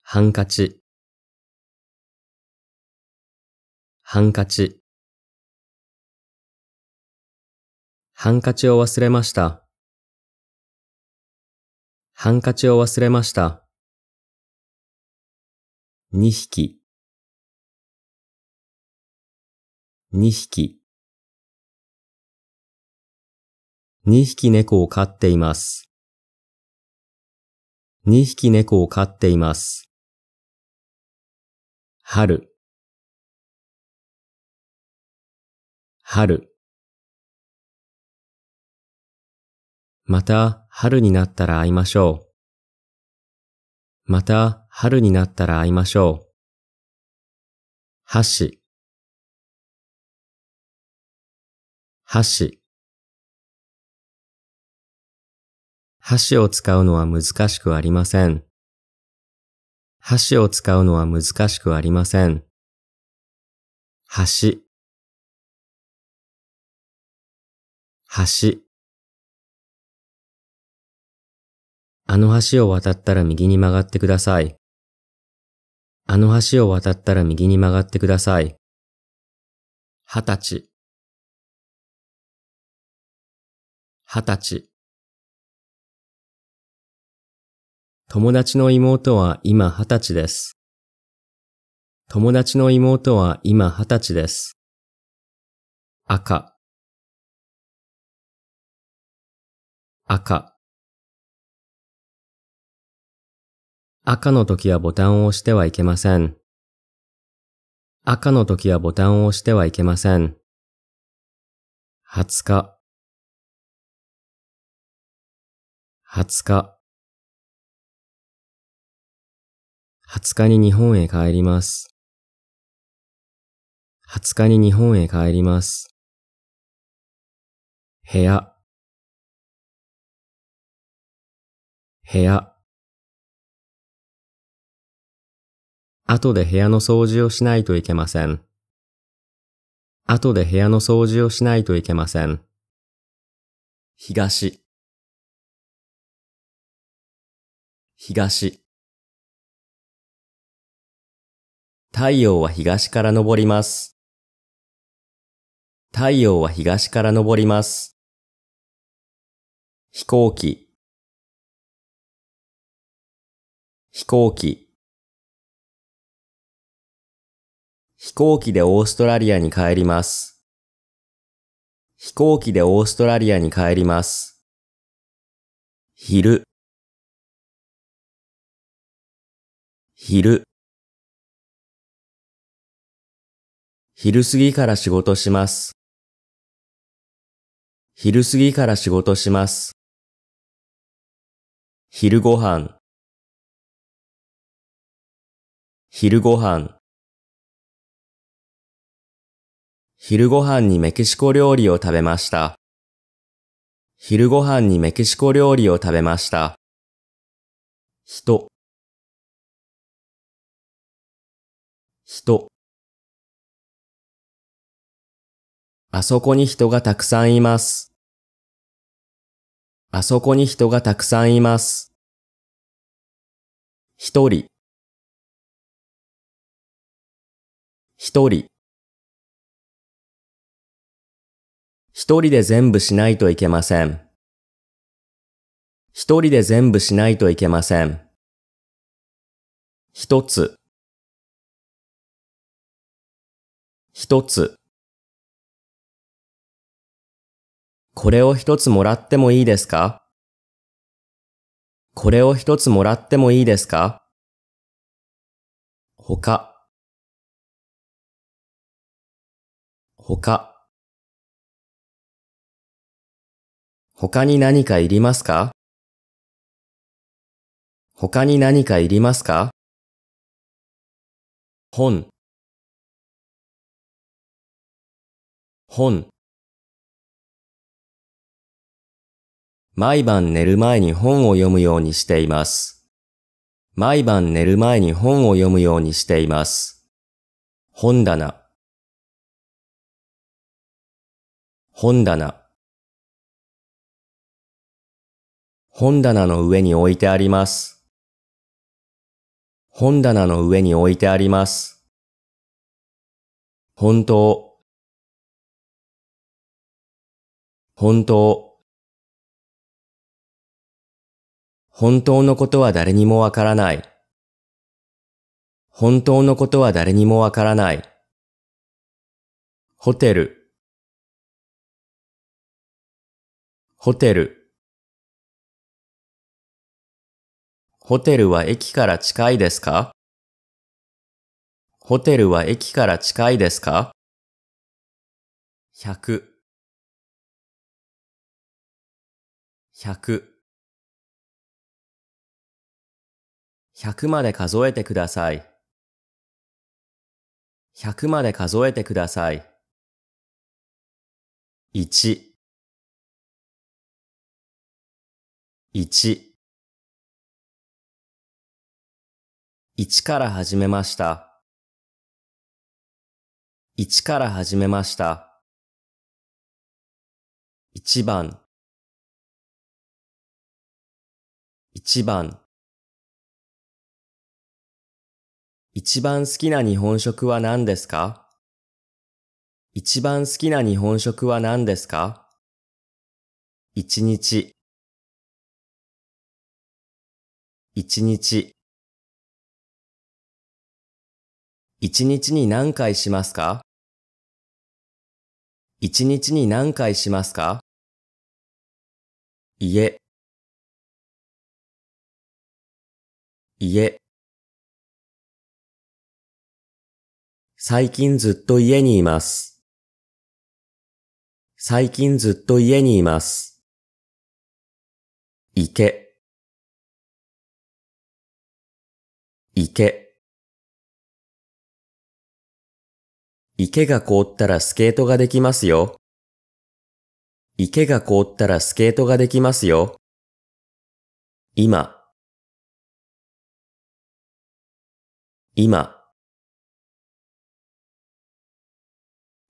ハンカチ。ハンカチ。ハンカチを忘れました。ハンカチを忘れました。2匹。2匹。2匹猫を飼っています。2匹猫を飼っています。春春また春になったら会いましょう。また春になったら会いましょう。箸箸箸を使うのは難しくありません。箸を使うのは難しくありません。橋橋あの橋を渡ったら右に曲がってください。あの橋を渡ったら右に曲がってください。二十歳。二十歳。友達の妹は今二十歳です。友達の妹は今二十歳です。赤赤赤の時はボタンを押してはいけません。赤の時はボタンを押してはいけません。二十日二十日20日に日本へ帰ります。20日に日本へ帰ります。部屋部屋後で部屋の掃除をしないといけません。後で部屋の掃除をしないといけません。東東太陽は東から昇ります。太陽は東から昇ります。飛行機飛行機飛行機でオーストラリアに帰ります。飛行機でオーストラリアに帰ります。昼昼昼過ぎから仕事します。昼過ぎから仕事します。昼ごはん。昼ごはん。昼ごはんにメキシコ料理を食べました。昼ごはんにメキシコ料理を食べました。人人あそこに人がたくさんいます。あそこに人がたくさんいます。一人。一人。一人で全部しないといけません。一人で全部しないといけません。一つ。一つ。これを一つもらってもいいですかこれを一つもらってもいいですか他他他に何かいりますか他に何かいりますか本本毎晩寝る前に本を読むようにしています。毎晩寝る前に本を読むようにしています。本棚本棚本棚の上に置いてあります。本棚の上に置いてあります。本当本当本当のことは誰にもわからない。本当のことは誰にもわからない。ホテル、ホテル。ホテルは駅から近いですかホテルは駅から近いですか ?100、100 100まで数えてください。100まで数えてください。1 1 1から始めました。1から始めました。1番1番一番好きな日本食は何ですか一番好きな日本食は何ですか一日一日一日に何回しますか一日に何回しますか家家最近ずっと家にいます。最近ずっと家にいます。池が凍ったらスケートができますよ。池が凍ったらスケートができますよ。今。今。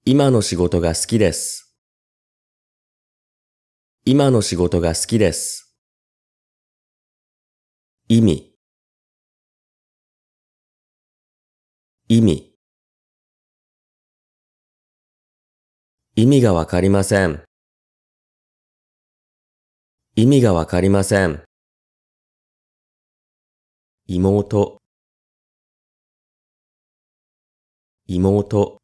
今の仕事が好きです。今の仕事が好きです。意味意味意味がわかりません。意味がわかりません。妹妹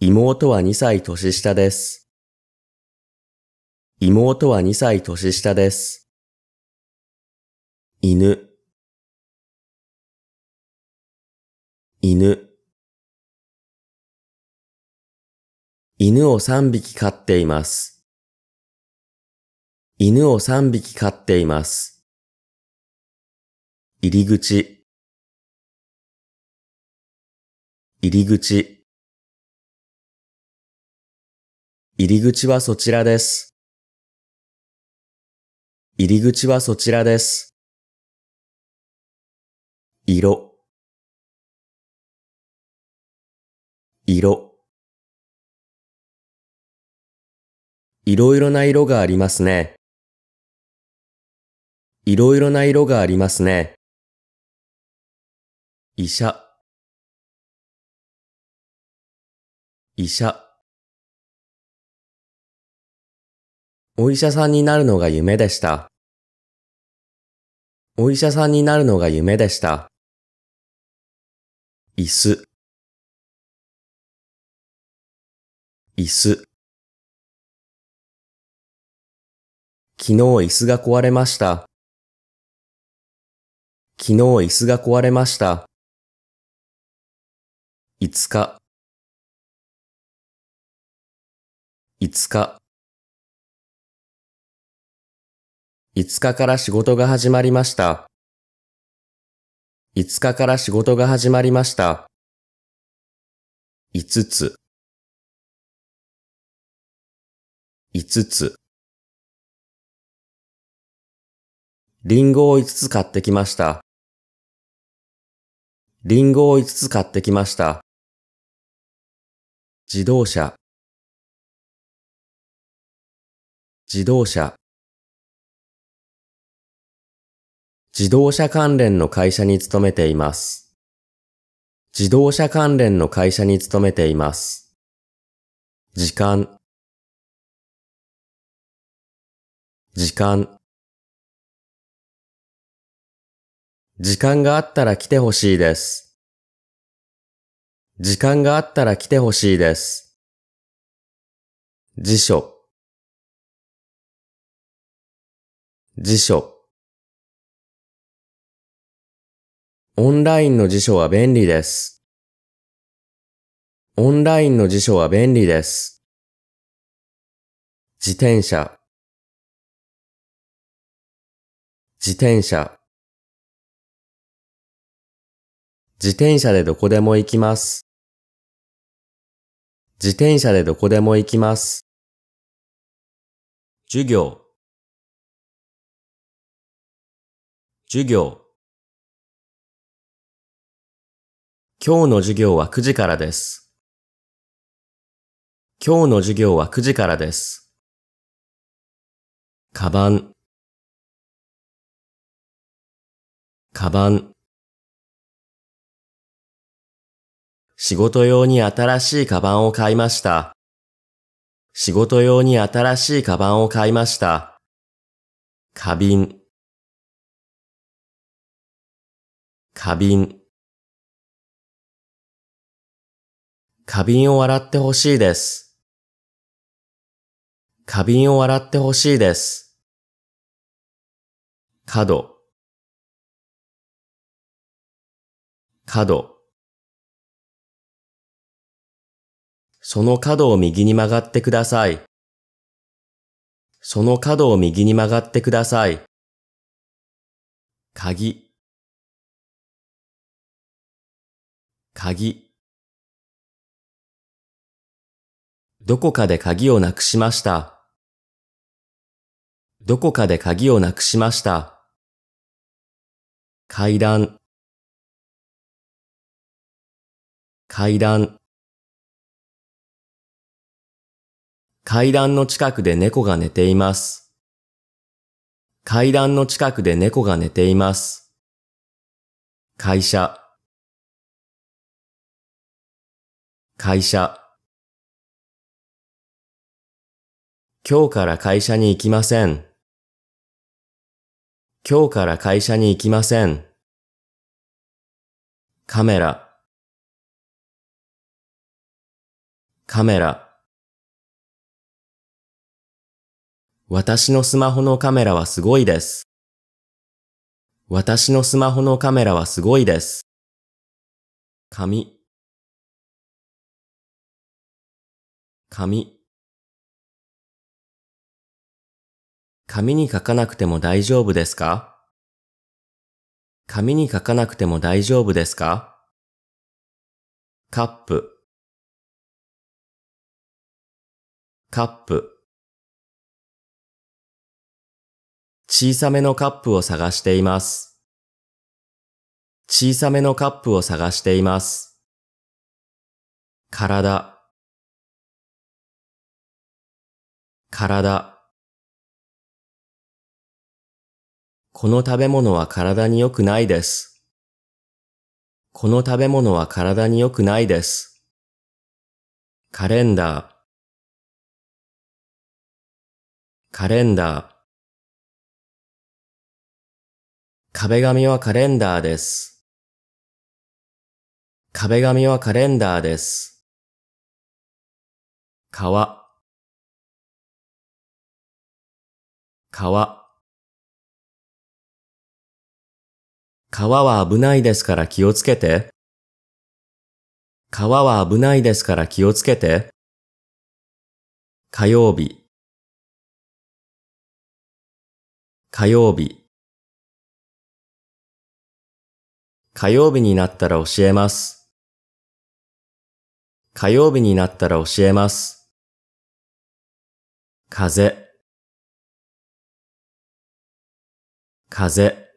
妹は2歳年下です。妹は2歳年下です。犬、犬。犬を3匹飼っています。犬を3匹飼っています。入り口、入り口。入り口はそちらです。入り口はそちらです。色色いろいろな色がありますね。いろいろな色がありますね。医者医者お医者さんになるのが夢でした。お医者さんになるのが夢でした。椅子椅子昨日椅子が壊れました。昨日椅子が壊れました。5日5日5日から仕事が始まりました。5日から仕事が始まりました。5つ。5つ。リンゴを5つ買ってきました。リンゴを5つ買ってきました。自動車。自動車。自動車関連の会社に勤めています。自動車関連の会社に勤めています。時間時間時間があったら来てほしいです。時間があったら来てほしいです。辞書辞書オンラインの辞書は便利です。オンラインの辞書は便利です。自転車自転車自転車でどこでも行きます。自転車でどこでも行きます。授業授業今日の授業は9時からです。今日の授業は9時からです。カバン、カバン。仕事用に新しいカバンを買いました。仕事用に新しいカバンを買いました。花瓶、花瓶。花瓶を洗ってほしいです。花瓶を洗ってほしいです。角角その角を右に曲がってください。その角を右に曲がってください。鍵鍵どこかで鍵をなくしました。どこかで鍵をなくしました。階段階段階段の近くで猫が寝ています。階段の近くで猫が寝ています。会社会社今日から会社に行きません。今日から会社に行きません。カメラ、カメラ。私のスマホのカメラはすごいです。私のスマホのカメラはすごいです。紙、紙。紙に書かなくても大丈夫ですか紙に書かなくても大丈夫ですかカップカップ小さめのカップを探しています。小さめのカップを探しています。体体この食べ物は体に良くないです。この食べ物は体に良くないです。カレンダー、カレンダー。壁紙はカレンダーです。壁紙はカレンダーです。川川川は危ないですから気をつけて。川は危ないですから気をつけて。火曜日、火曜日。火曜日になったら教えます。火曜日になったら教えます。風、風。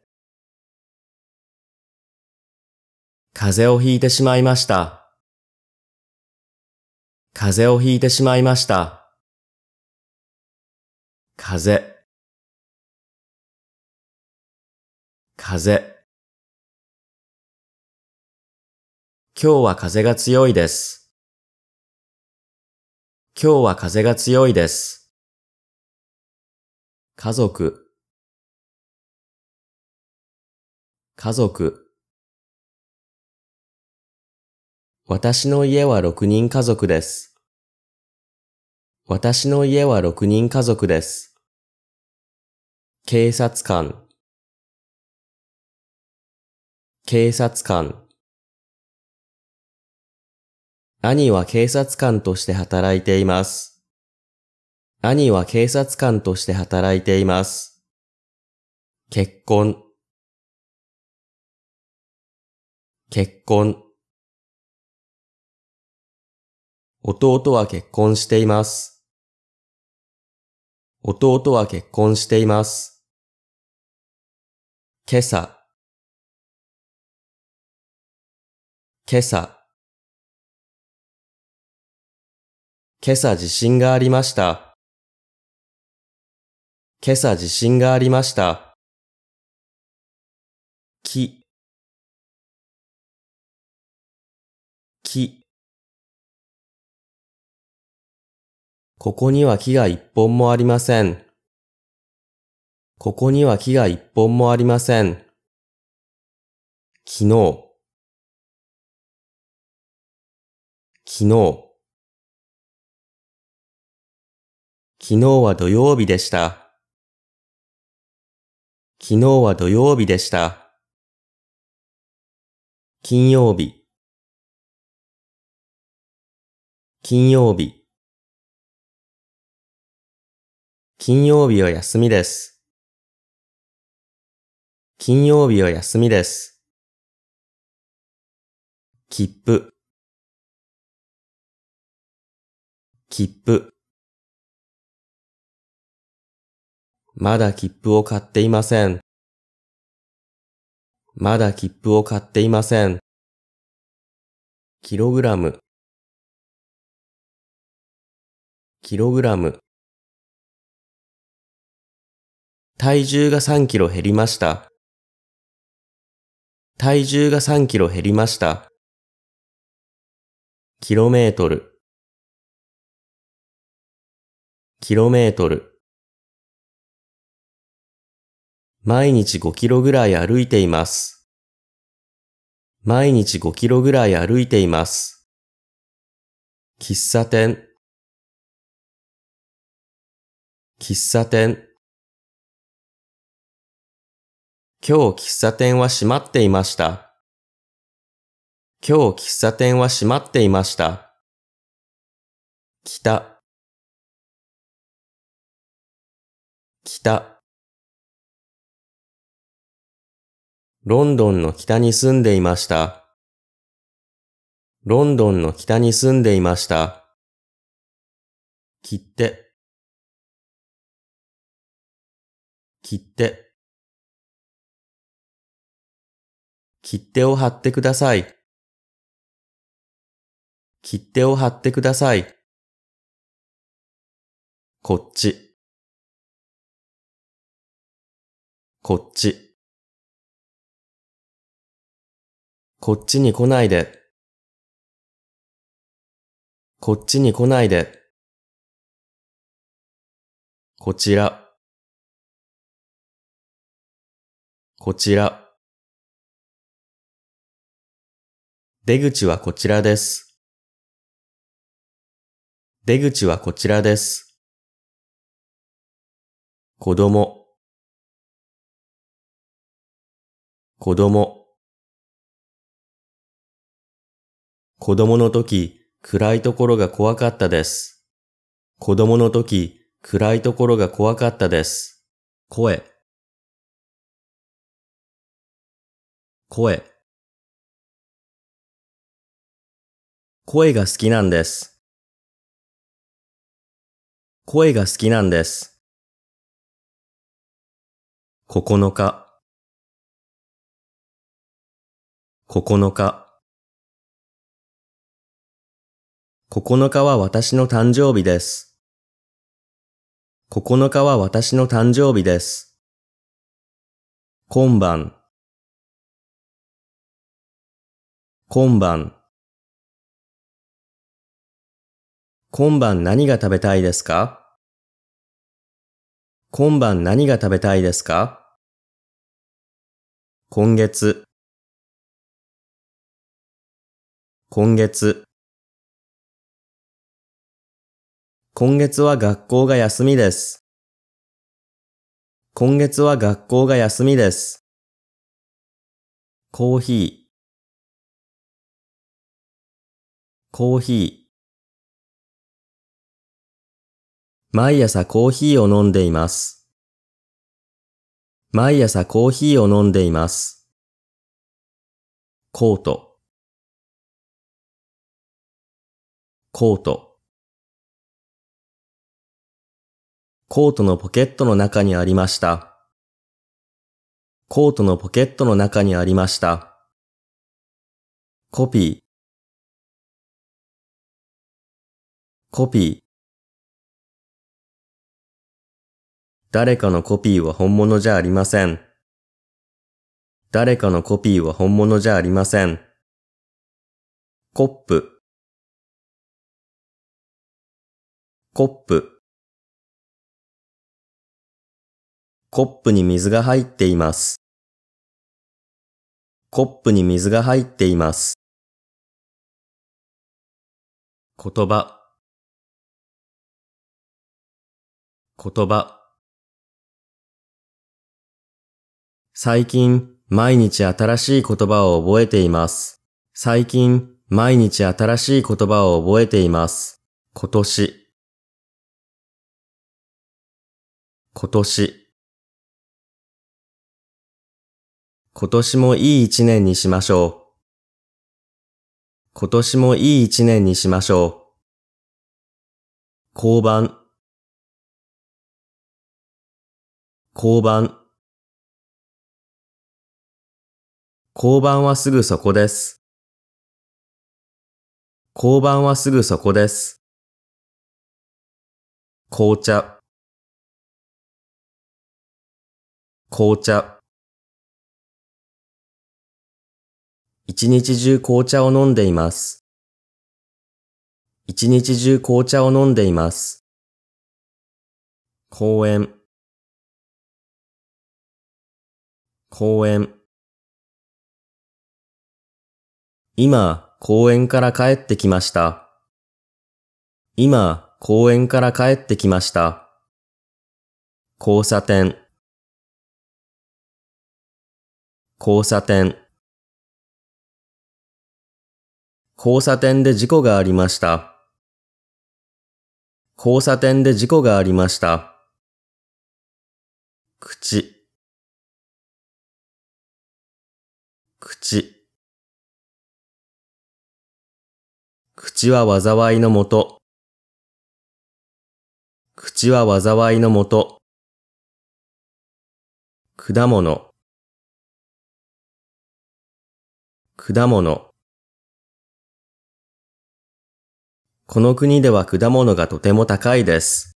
風邪をひいてしまいました。風邪をひいてしまいました。風邪風邪今日は風が強いです。今日は風が強いです。家族家族私の家は6人家族です。私の家は6人家族です。警察官警察官兄は警察官として働いています。兄は警察官として働いています。結婚結婚弟は結婚しています。弟は結婚しています。今朝、今朝、今朝地震がありました。今朝地震がありました。木、木。ここには木が一本もありません。ここには木が一本もありません。昨日、昨日、昨日は土曜日でした。昨日は土曜日でした。金曜日、金曜日。金曜日は休みです。金曜日は休みです。切符切符まだ切符を買っていません。まだ切符を買っていません。キログラムキログラム体重が3キロ減りました。体重が3キロ減りました。キロメートル、キロメートル。毎日5キロぐらい歩いています。毎日5キロぐらい歩いています。喫茶店、喫茶店。今日喫茶店は閉まっていました。今日喫茶店は閉まっていました。北北ロンドンの北に住んでいました。ロンドンの北に住んでいました。切って切って切手を貼ってください。切手を貼ってください。こっち。こっち。こっちに来ないで。こっちに来ないで。こちら。こちら。出口はこちらです。出口はこちらです。子供子供子供の時、暗いところが怖かったです。子供の時、暗いところが怖かったです。声声声が好きなんです。声が好きなんです。9日9日9日は私の誕生日です。9日は私の誕生日です。今晩今晩今晩何が食べたいですか今晩何が食べたいですか今月今月今月は学校が休みです。今月は学校が休みです。コーヒーコーヒー毎朝コーヒーを飲んでいます。毎朝コーヒーを飲んでいます。コート、コート。コートのポケットの中にありました。コートのポケットの中にありました。コピー、コピー。誰かのコピーは本物じゃありません。誰かのコピーは本物じゃありません。コップ、コップ、コップに水が入っています。コップに水が入っています。言葉言葉最近、毎日新しい言葉を覚えています。最近、毎日新しい言葉を覚えています。今年、今年。今年もいい一年にしましょう。今年もいい一年にしましょう。交番、交番。交番はすぐそこです。交番はすぐそこです。紅茶紅茶一日中紅茶を飲んでいます。一日中紅茶を飲んでいます。公園公園今、公園から帰ってきました。今、公園から帰ってきました。交差点交差点交差点で事故がありました。交差点で事故がありました。口口口は災いのもと。口は災いのもと。果物。果物。この国では果物がとても高いです。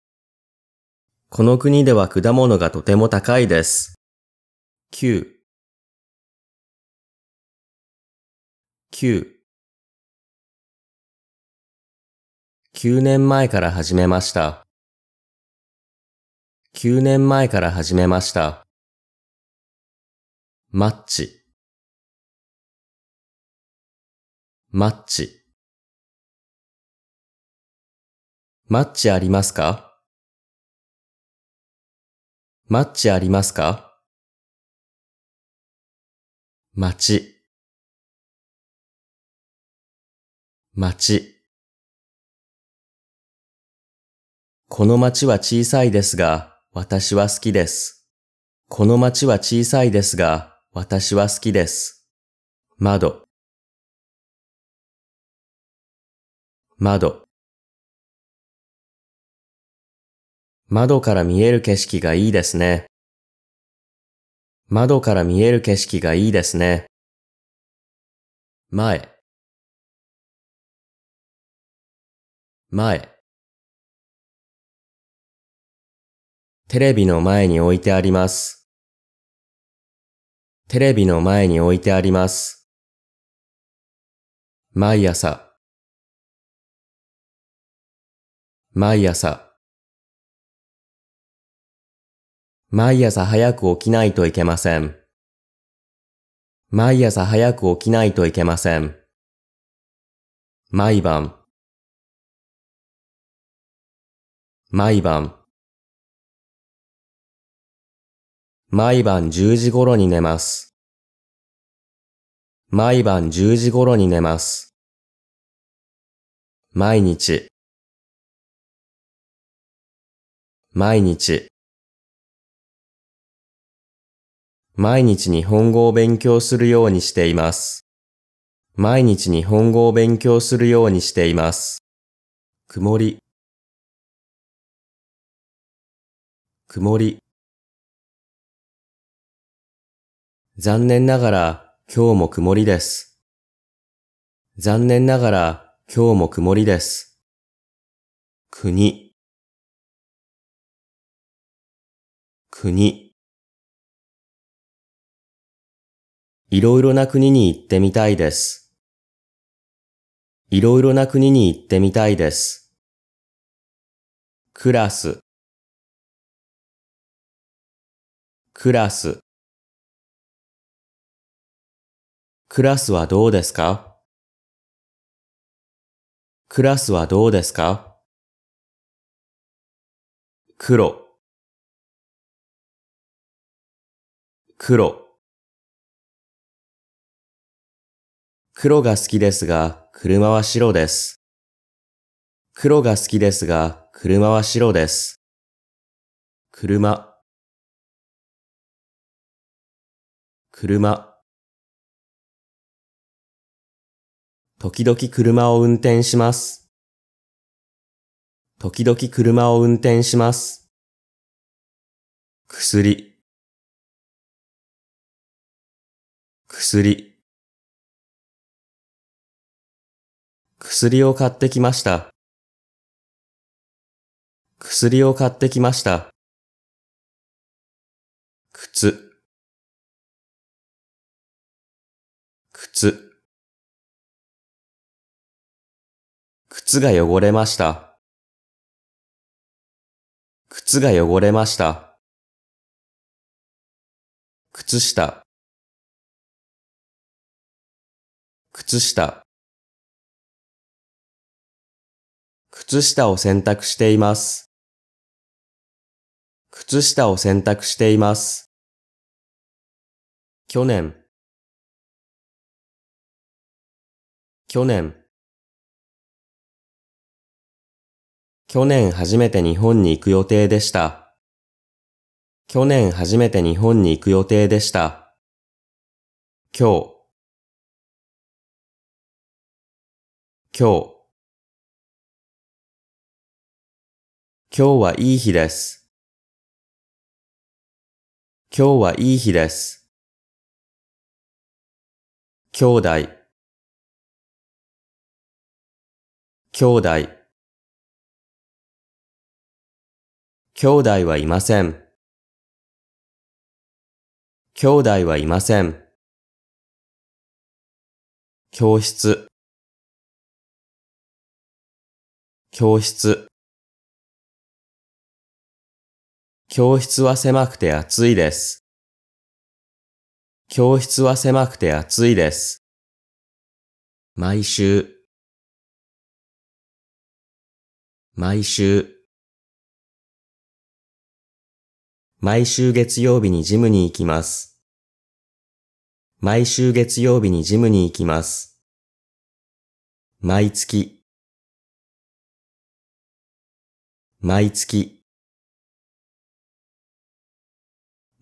この国では果物がとても高いです。9 9 9年前から始めました。9年前から始めました。マッチ。マッチ。マッチありますかマッチありますか街。街。この街は小さいですが、私は好きです。このは小さいですが、私は好きです。窓、窓。窓から見える景色がいいですね。窓から見える景色がいいですね。前前テレビの前に置いてあります。テレビの前に置いてあります。毎朝、毎朝、毎朝早く起きないといけません。毎朝早く起きないといけません。毎晩、毎晩。毎晩10時頃に寝ます。毎晩10時頃に寝ます。毎日。毎日。毎日日本語を勉強するようにしています。毎日日本語を勉強するようにしています。曇り。曇り。残念ながら今日も曇りです。残念ながら今日も曇りです。国国いろいろな国に行ってみたいです。いろいろな国に行ってみたいです。クラスクラスクラスはどうですかクラスはどうですか黒黒黒が好きですが、車は白です。黒が好きですが、車は白です。車車時々車を運転します。時々車を運転します。薬薬薬を買ってきました。薬を買ってきました。靴靴靴が汚れました。靴が汚れました。靴下。靴下。靴下を洗濯しています。靴下を洗濯しています。去年。去年。去年初めて日本に行く予定でした。去年初めて日本に行く予定でした。今日、今日、今日はいい日です。今日はいい日です。兄弟、兄弟。兄弟はいません。兄弟はいません。教室教室教室は狭くて暑いです。教室は狭くて暑いです。毎週毎週毎週月曜日にジムに行きます。毎週月曜日にジムに行きます。毎月、毎月、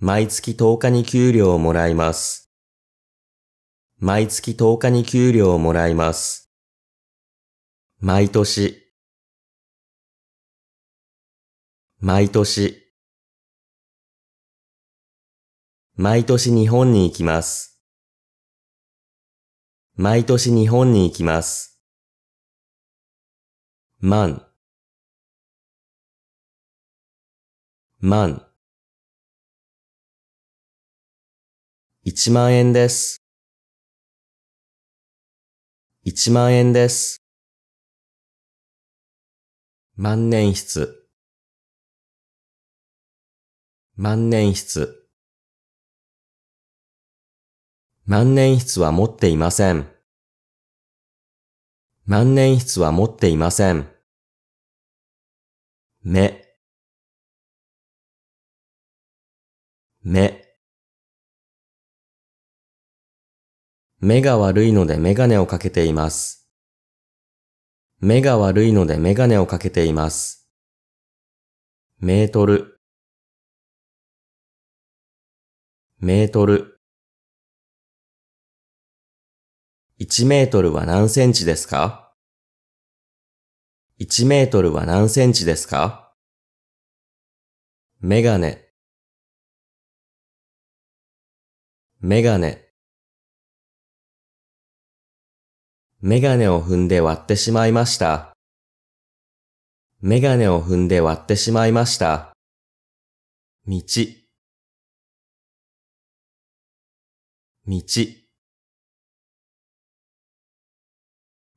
毎月10日に給料をもらいます。毎月10日に給料をもらいます。毎年、毎年、毎年日本に行きます。毎年日本に行きます。万万一万円です。一万円です。万年筆万年筆万年筆は持っていません。万年筆は持っていません。目、目。目が悪いのでメガネをかけています。目が悪いのでメガネをかけています。メートル、メートル。1メートルは何センチですか ?1 メートルは何センチですかメガネメガネメガネを踏んで割ってしまいました。メガネを踏んで割ってしまいました。道道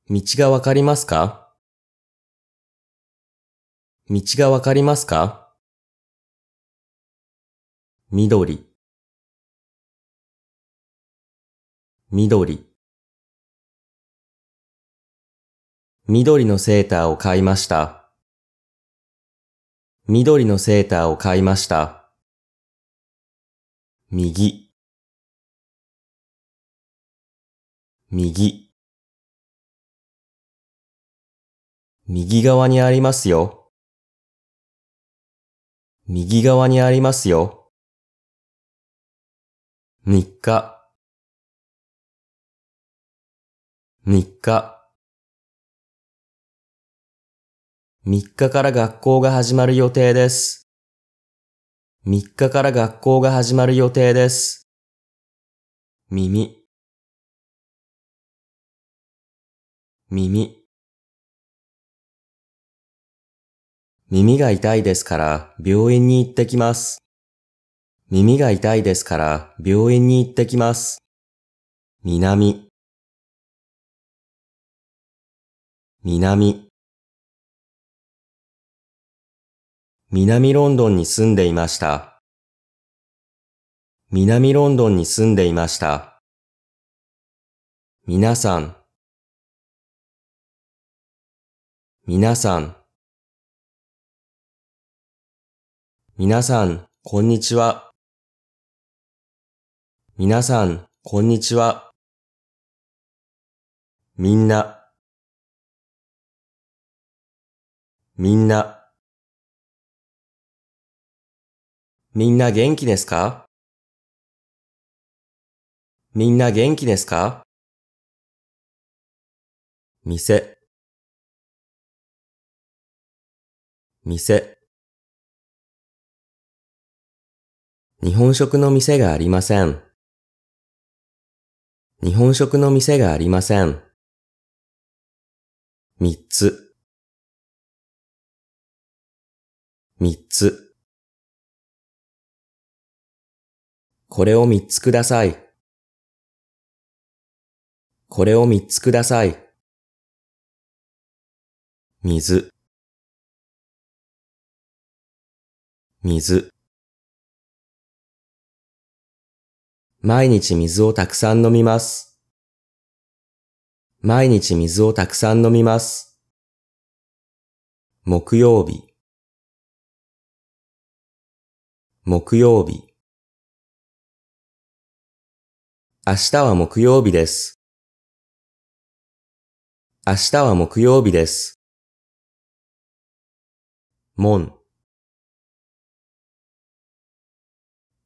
道がわかりますか道がわかりますか緑緑緑のセーターを買いました。緑のセーターを買いました。右右右側にありますよ。右側にありますよ。3日、3日。3日から学校が始まる予定です。3日から学校が始まる予定です。耳、耳。耳が痛いですから病院に行ってきます。耳が痛いですから病院に行ってきます。南南南ロンドンに住んでいました。南ロンドンに住んでいました。皆さん皆さん皆さん、こんにちは。皆さん、こんにちは。みんな、みんな。みんな元気ですかみんな元気ですか店、店。日本食の店がありません。日本食の店がありません。三つ、三つ。これを三つください。これを三つください。水、水。毎日水をたくさん飲みます。毎日水をたくさん飲みます。木曜日木曜日明日は木曜日です。明日は木曜日です。門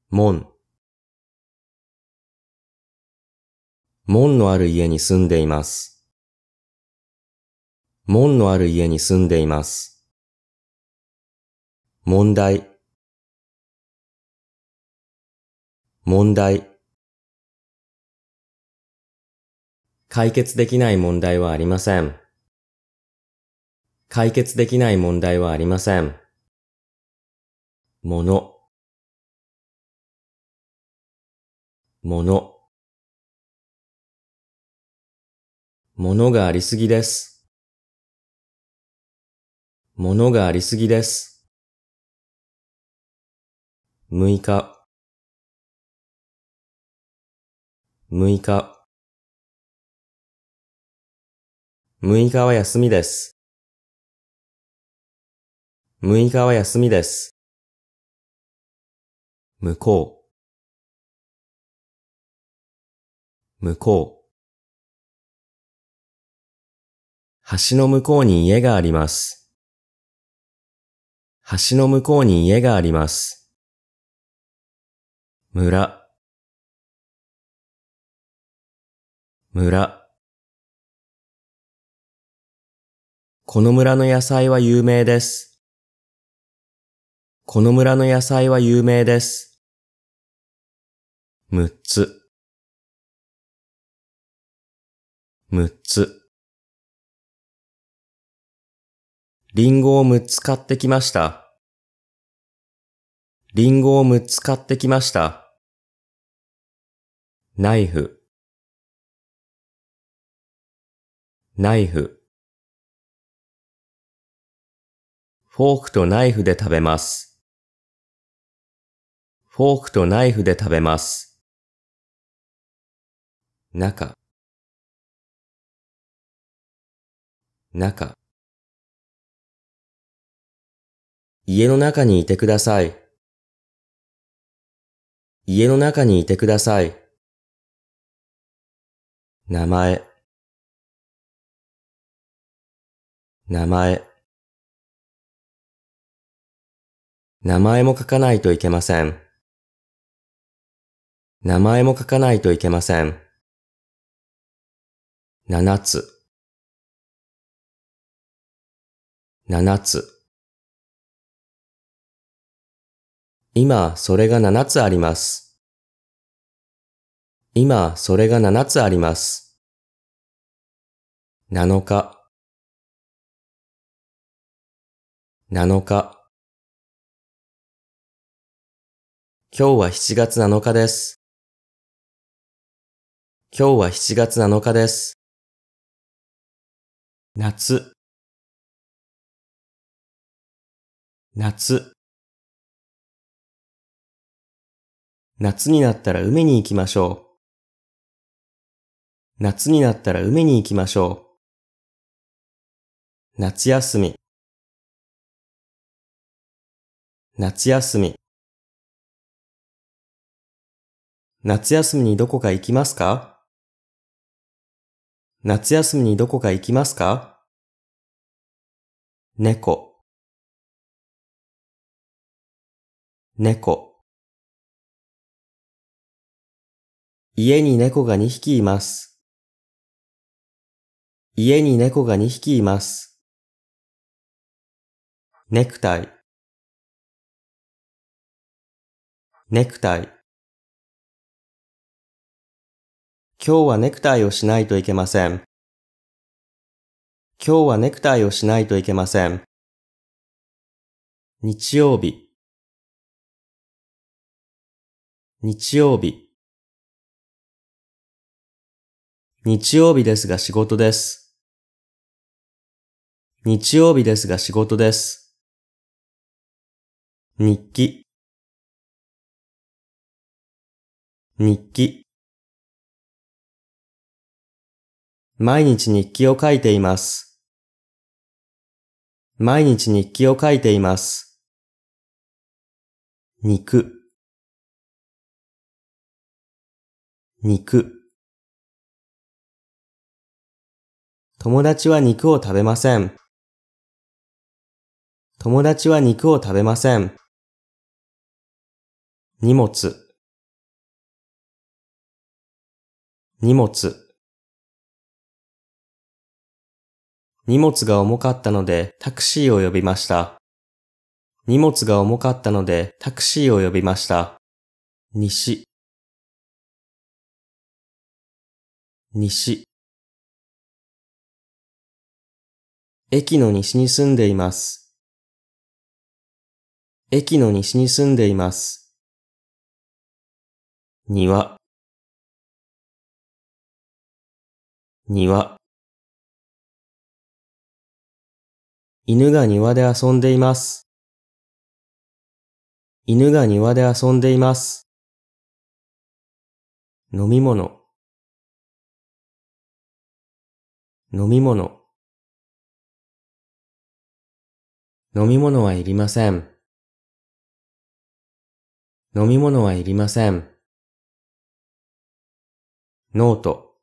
門門のある家に住んでいます。門のある家に住んでいます。問題問題解決できない問題はありません。解決できない問題はありません。ものもの物がありすぎです。物がありすぎです。6日、6日。6日は休みです。6日は休みです。向こう。向こう。橋の向こうに家があります。橋の向こうに家があります。村村この村の野菜は有名です。この村の野菜は有名です。6つ。6つ。リンゴを6つ買ってきました。リンゴを6つ買ってきました。ナイフ、ナイフ。フォークとナイフで食べます。フォークとナイフで食べます。中、中。家の中にいてください。家の中にいてください。名前、名前。名前も書かないといけません。名前も書かないといけません。七つ。七つ。今、それが7つあります。今、それが7つあります。7日、7日。今日は7月7日です。今日は7月7日です。夏夏夏になったら海に行きましょう。夏になったら海に行きましょう。夏休み。夏休み。夏休みにどこか行きますか夏休みにどこか行きますか猫猫家に猫が2匹います。家に猫が2匹います。ネクタイ、ネクタイ。今日はネクタイをしないといけません。今日はネクタイをしないといけません。日曜日日曜日日曜日ですが仕事です。日曜日ですが仕事です。日記日記毎日日記を書いています。毎日日記を書いています。肉肉友達は肉を食べません。友達は肉を食べません。荷物荷物荷物が重かったのでタクシーを呼びました。荷物が重かったのでタクシーを呼びました。西西駅の西に住んでいます。駅の西に住んでいます。庭庭犬が庭で遊んでいます。犬が庭で遊んでいます。飲み物飲み物飲み物はいりません。飲み物はいりません。ノート、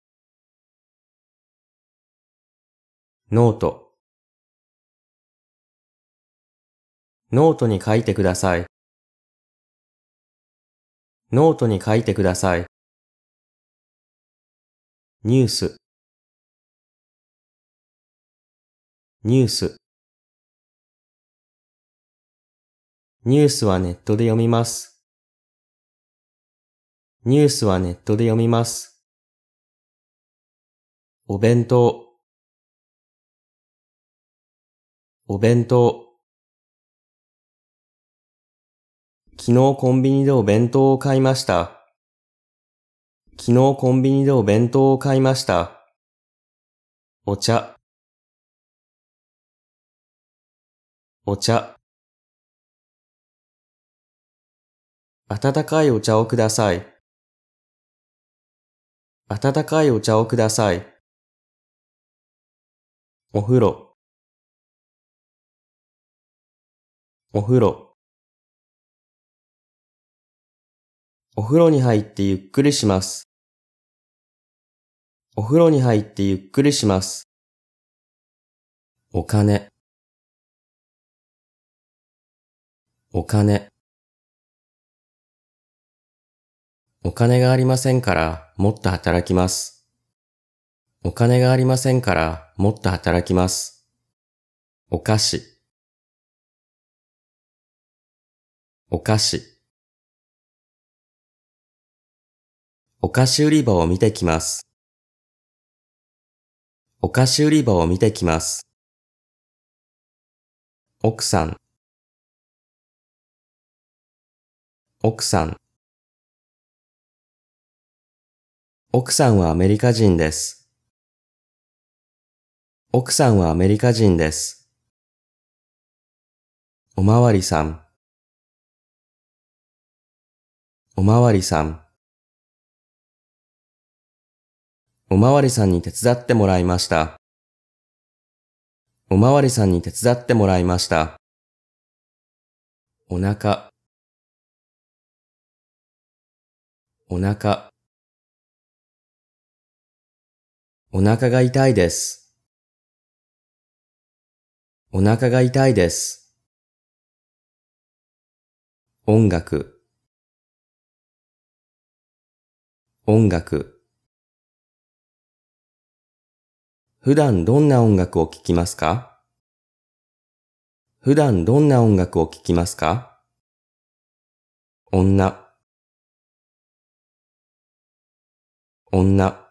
ノート。ノートに書いてください。ノートに書いてください。ニュース、ニュース。ニュースはネットで読みます。ニュースはネットで読みます。お弁当、お弁当。昨日コンビニでお弁当を買いました。昨日コンビニでお弁当を買いました。お茶。お茶。温かいお茶をください。温かいお茶をください。お風呂、お風呂。お風呂に入ってゆっくりします。お風呂に入ってゆっくりします。お金、お金。お金がありませんからもっと働きます。お金がありませんからもっと働きます。お菓子お菓子お菓子売り場を見てきます。お菓子売り場を見てきます。奥さん奥さん奥さんはアメリカ人です。奥さんはアメリカ人です。おまわりさん。おまわりさん。おまわりさんに手伝ってもらいました。おまわりさんに手伝ってもらいました。お腹。お腹。お腹が痛いです。お腹が痛いです。音楽音楽普段どんな音楽を聴きますか普段どんな音楽を聴きますか女女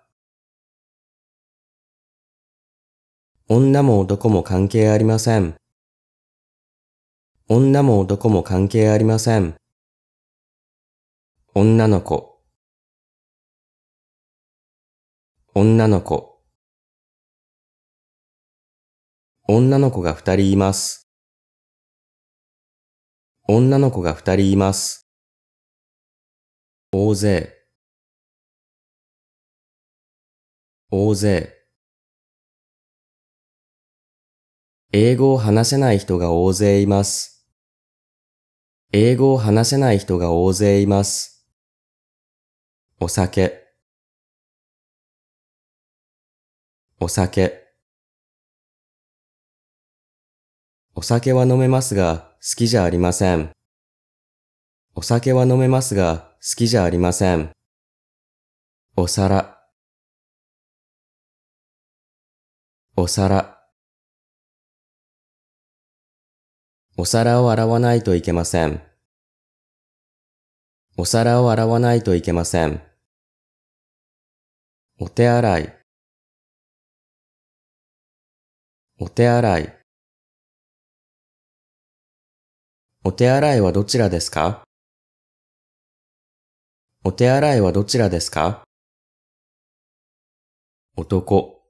女も男も関係ありません。女も男も関係ありません。女の子、女の子。女の子が二人います。女の子が二人います。大勢、大勢。英語を話せない人が大勢います。英語を話せない人が大勢います。お酒、お酒。お酒は飲めますが、好きじゃありません。お酒は飲めますが、好きじゃありません。お皿お皿お皿を洗わないといけません。お皿を洗わないといけません。お手洗い。お手洗い。お手洗いはどちらですかお手洗いはどちらですか男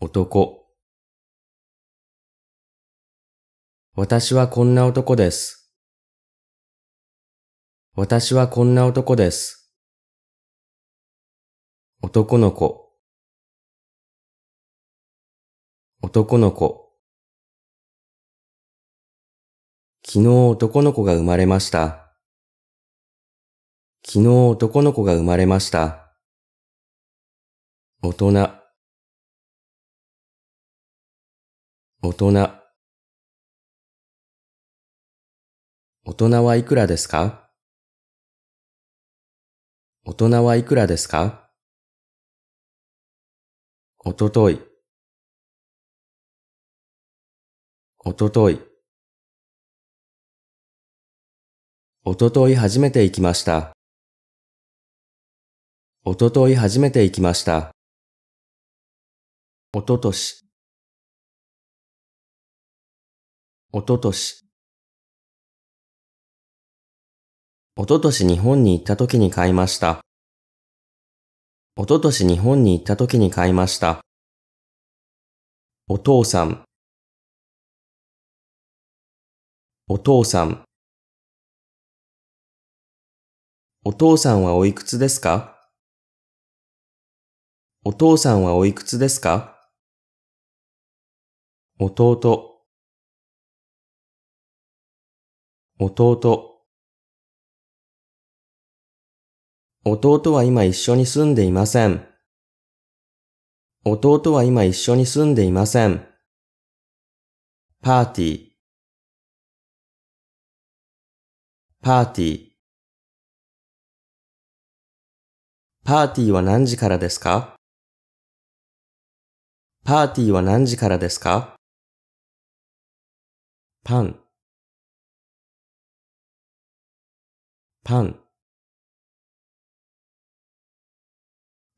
男私はこんな男です。私はこんな男です。男の子。男の子。昨日男の子が生まれました。昨日男の子が生まれました。大人。大人。大人はいくらですか大人はいくらですかおととい、おととい、おととい初めて行きました。おととい初めて行きました。おととし、おととし。おととし日本に行った時に買いました。おととし日本に行った時に買いました。お父さん。お父さん。お父さんはおいくつですかお父さんはおいくつですか弟弟弟は今一緒に住んでいません。弟は今一緒に住んでいません。パーティー、パーティー。パーティーは何時からですかパーティーは何時からですかパン、パン。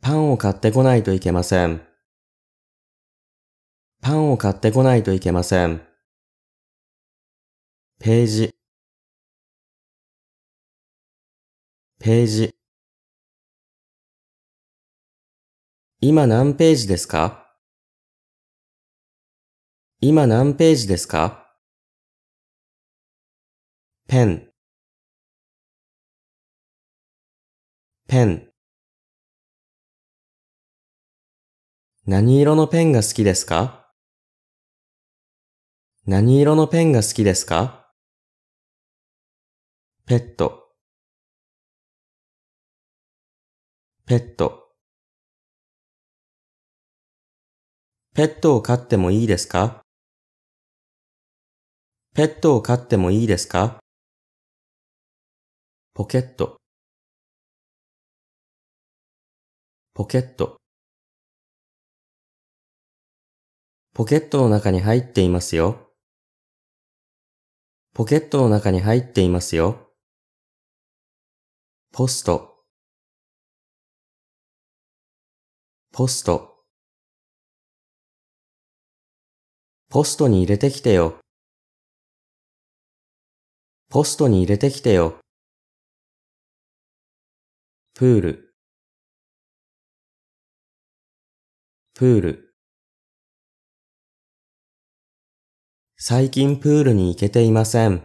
パンを買ってこないといけません。パンを買ってこないといけません。ページ、ページ。今何ページですか今何ページですかペン、ペン。何色のペンが好きですか何色のペンが好きですかペットペットペットを飼ってもいいですかペットを飼ってもいいですかポケットポケットポケットの中に入っていますよ。ポケットの中に入っていますよ。ポスト、ポスト。ポストに入れてきてよ。ポストに入れてきてよ。プール、プール。最近プールに行けていません。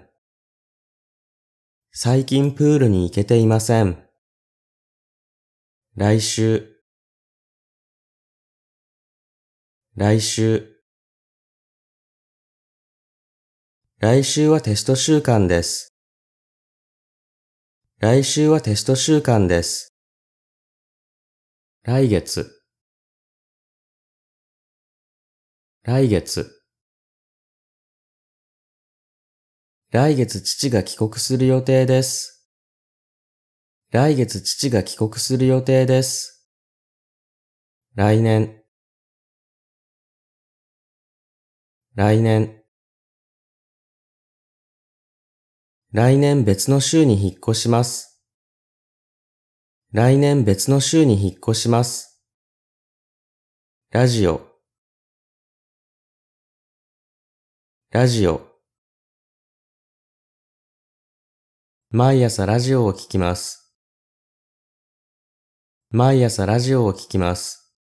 最近プールに行けていません。来週、来週。来週はテスト週間です。来週はテスト週間です。来月。来月。来月父が帰国する予定です。来月父が帰国する予定です。来年。来年。来年別の州に引っ越します。来年別の州に引っ越します。ラジオ。ラジオ。毎朝ラジオを聞きます。毎朝ラジオを聞きます。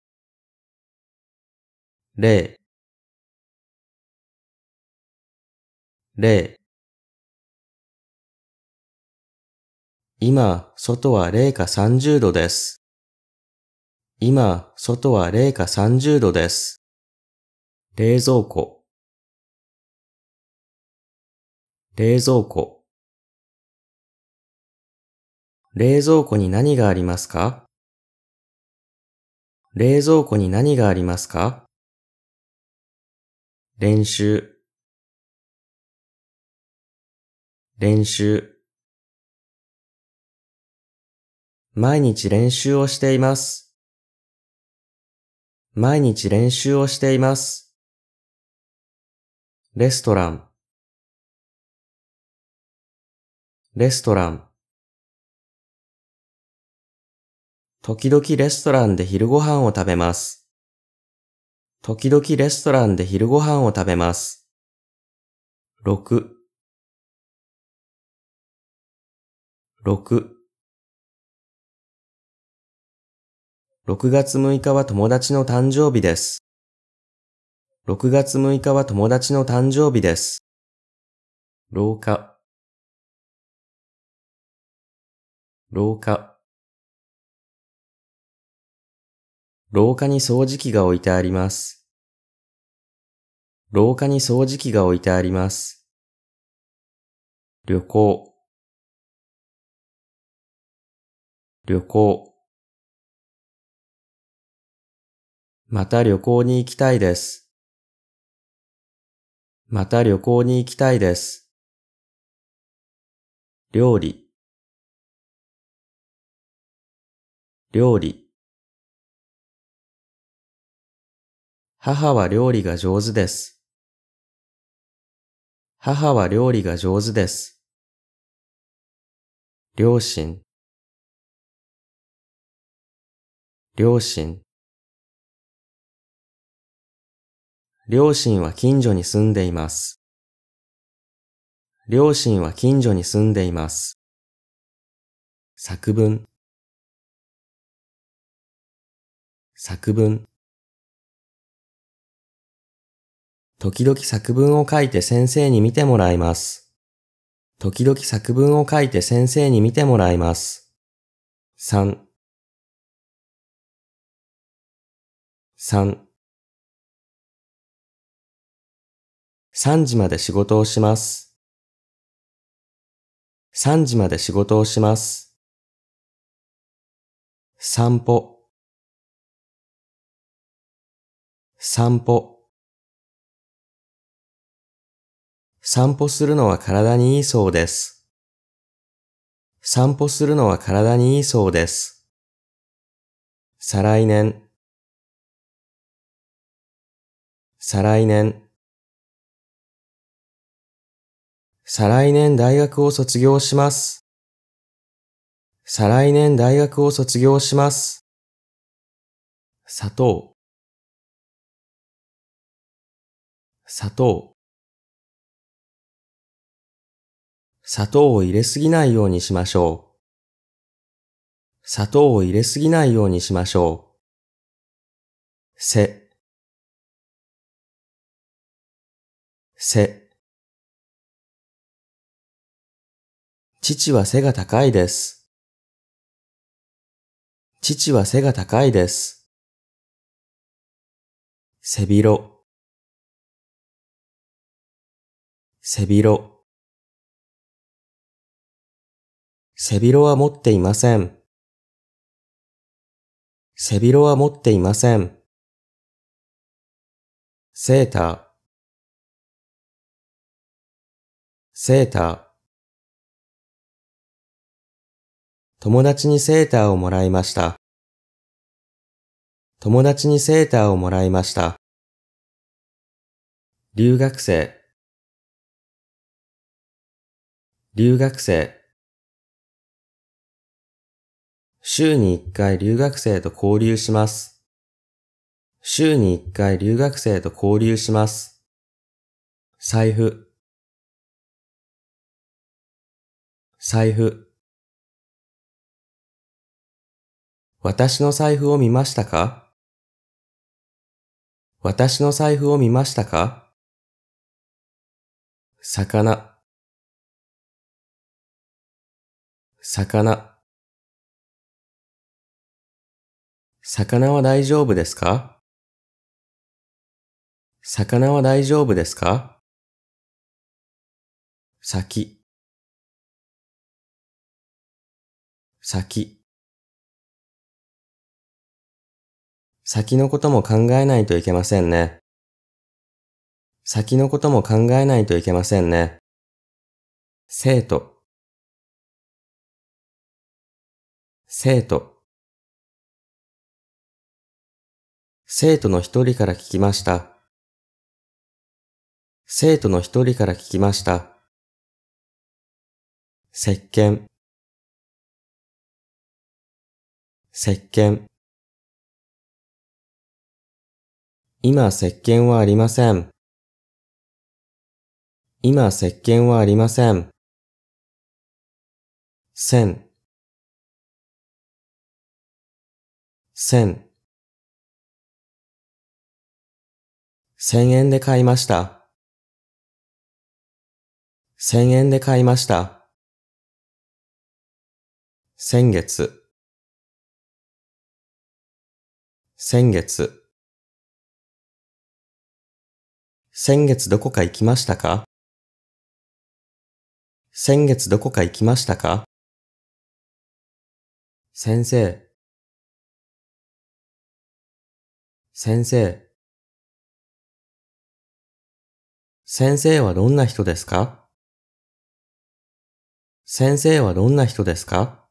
例例今、外は零下30度です。今、外は零下30度です。冷蔵庫冷蔵庫冷蔵庫に何がありますか冷蔵庫に何がありますか練習練習毎日練習をしています。毎日練習をしています。レストランレストラン時々レストランで昼ご飯を食べます。時々レストランで昼ご飯を食べます。6 6月6日は友達の誕生日です。6月6日は友達の誕生日です。廊下廊下廊下に掃除機が置いてあります。廊下に掃除機が置いてあります。旅行旅行また旅行に行きたいです。また旅行に行きたいです。料理料理母は料理が上手です。母は料理が上手です。両親両親両親は近所に住んでいます。両親は近所に住んでいます。作文作文時々作文を書いて先生に見てもらいます。時々作文を書いて先生に見てもらいます。3 3時まで仕事をします。3時まで仕事をします。散歩散歩散歩するのは体にいいそうです。散歩するのは体にいいそうです。再来年、再来年、再来年大学を卒業します。再来年大学を卒業します。砂糖砂糖砂糖を入れすぎないようにしましょう。砂糖を入れすぎないようにしましょう。せ、せ。父は背が高いです。父は背が高いです。背広、背広。背広は持っていません。背広は持っていません。セーター、セーター。友達にセーターをもらいました。友達にセーターをもらいました。留学生留学生週に一回留学生と交流します。週に1回留学生と交流します。財布財布私の財布を見ましたか私の財布を見ましたか魚魚魚は大丈夫ですか魚は大丈夫ですか先先先のことも考えないといけませんね。先のことも考えないといけませんね。生徒生徒生徒の一人から聞きました。生徒の一人から聞きました。石鹸石鹸今石鹸はありません。今石鹸はありません。線線1000円で買いました。1000円で買いました。先月先月先月どこか行きましたか先月どこか行きましたか先生先生先生はどんな人ですか先生はどんな人ですか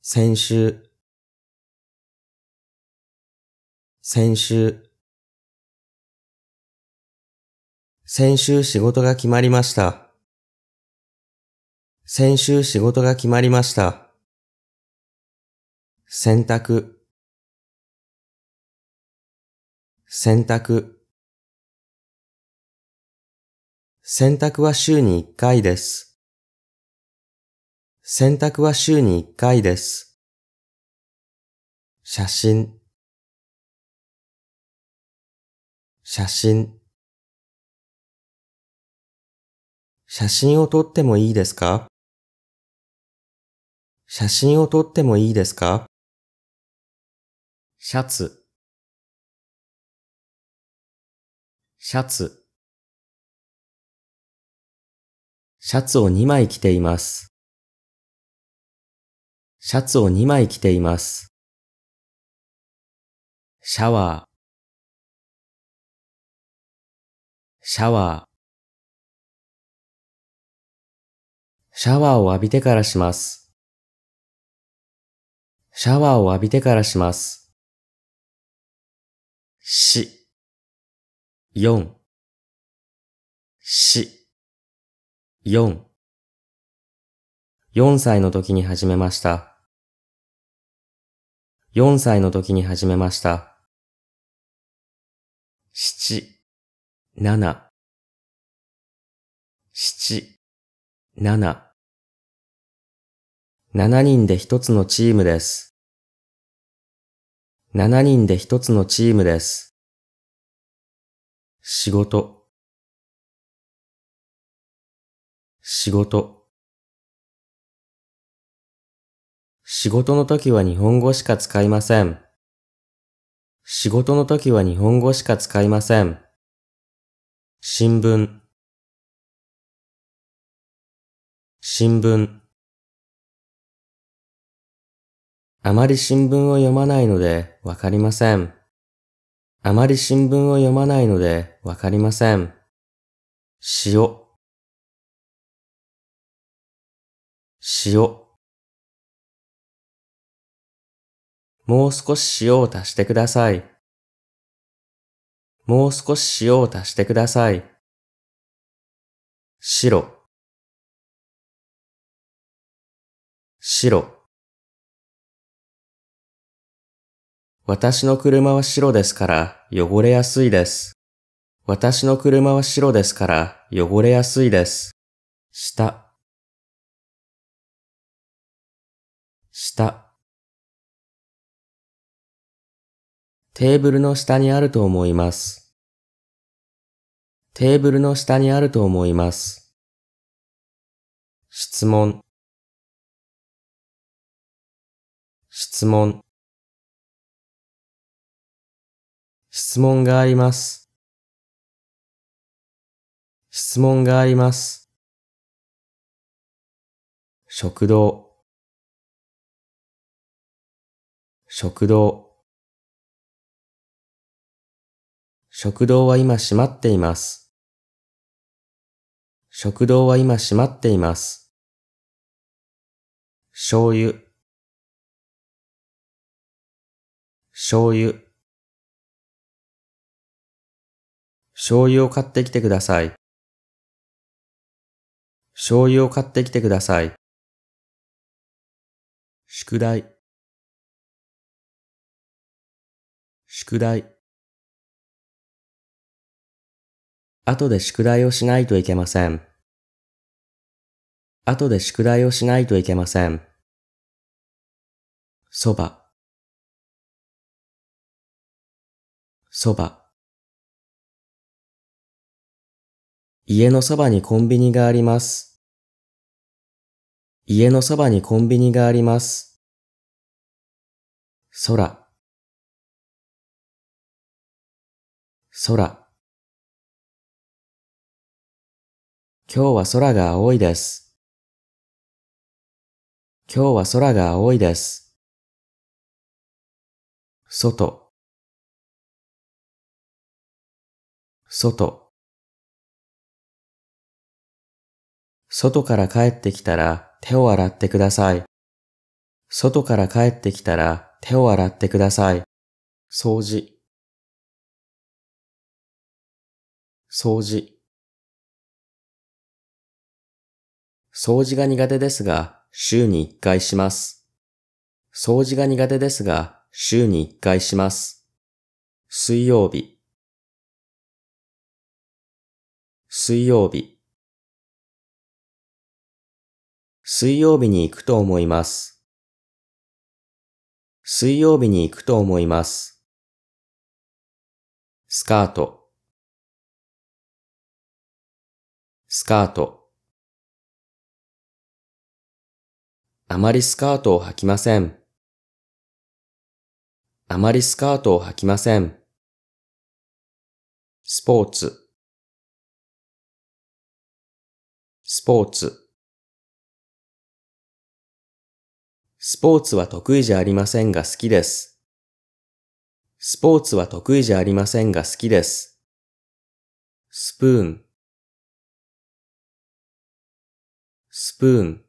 先週先週先週仕事が決まりました。先週仕事が決まりました。洗濯洗濯洗濯は週に1回です。洗濯は週に1回です。写真写真写真を撮ってもいいですか写真を撮ってもいいですかシャツシャツシャツを2枚着ています。シャツを2枚着ています。シャワー、シャワー。シャワーを浴びてからします。シャワーを浴びてからします。し、四、し、4。4歳の時に始めました。4歳の時に始めました。七、七、七、七。七人で一つのチームです。七人で一つのチームです。仕事。仕事。仕事の時は日本語しか使いません。仕事の時は日本語しか使いません。新聞。新聞。あまり新聞を読まないのでわかりません。あまり新聞を読まないのでわかりません。塩。塩。もう少し塩を足してください。もう少し塩を足してください。白。白。私の車は白ですから汚れやすいです。私の車は白ですから汚れやすいです。下。下。テーブルの下にあると思います。テーブルの下にあると思います。質問。質問。質問があります。質問があります。食堂。食堂。食堂は今閉まっています。食堂は今閉まっています。醤油。醤油。醤油を買ってきてください。醤油を買ってきてください。宿題。宿題。後で宿題をしないといけません。後で宿題をしないといけません。そば。そば。家のそばにコンビニがあります。家のそばにコンビニがあります。空。空。今日は空が青いです。今日は空が青いです。外。外。外から帰ってきたら手を洗ってください。外から帰ってきたら手を洗ってください。掃除。掃除。掃除が苦手ですが、週に1回します。掃除が苦手ですが、週に1回します。水曜日。水曜日。水曜日に行くと思います。水曜日に行くと思います。スカート。スカート。あまりスカートを履きません。あまりスカートを履きません。スポーツ。スポーツ。スポーツは得意じゃありませんが好きです。スポーツは得意じゃありませんが好きです。スプーン。スプーン。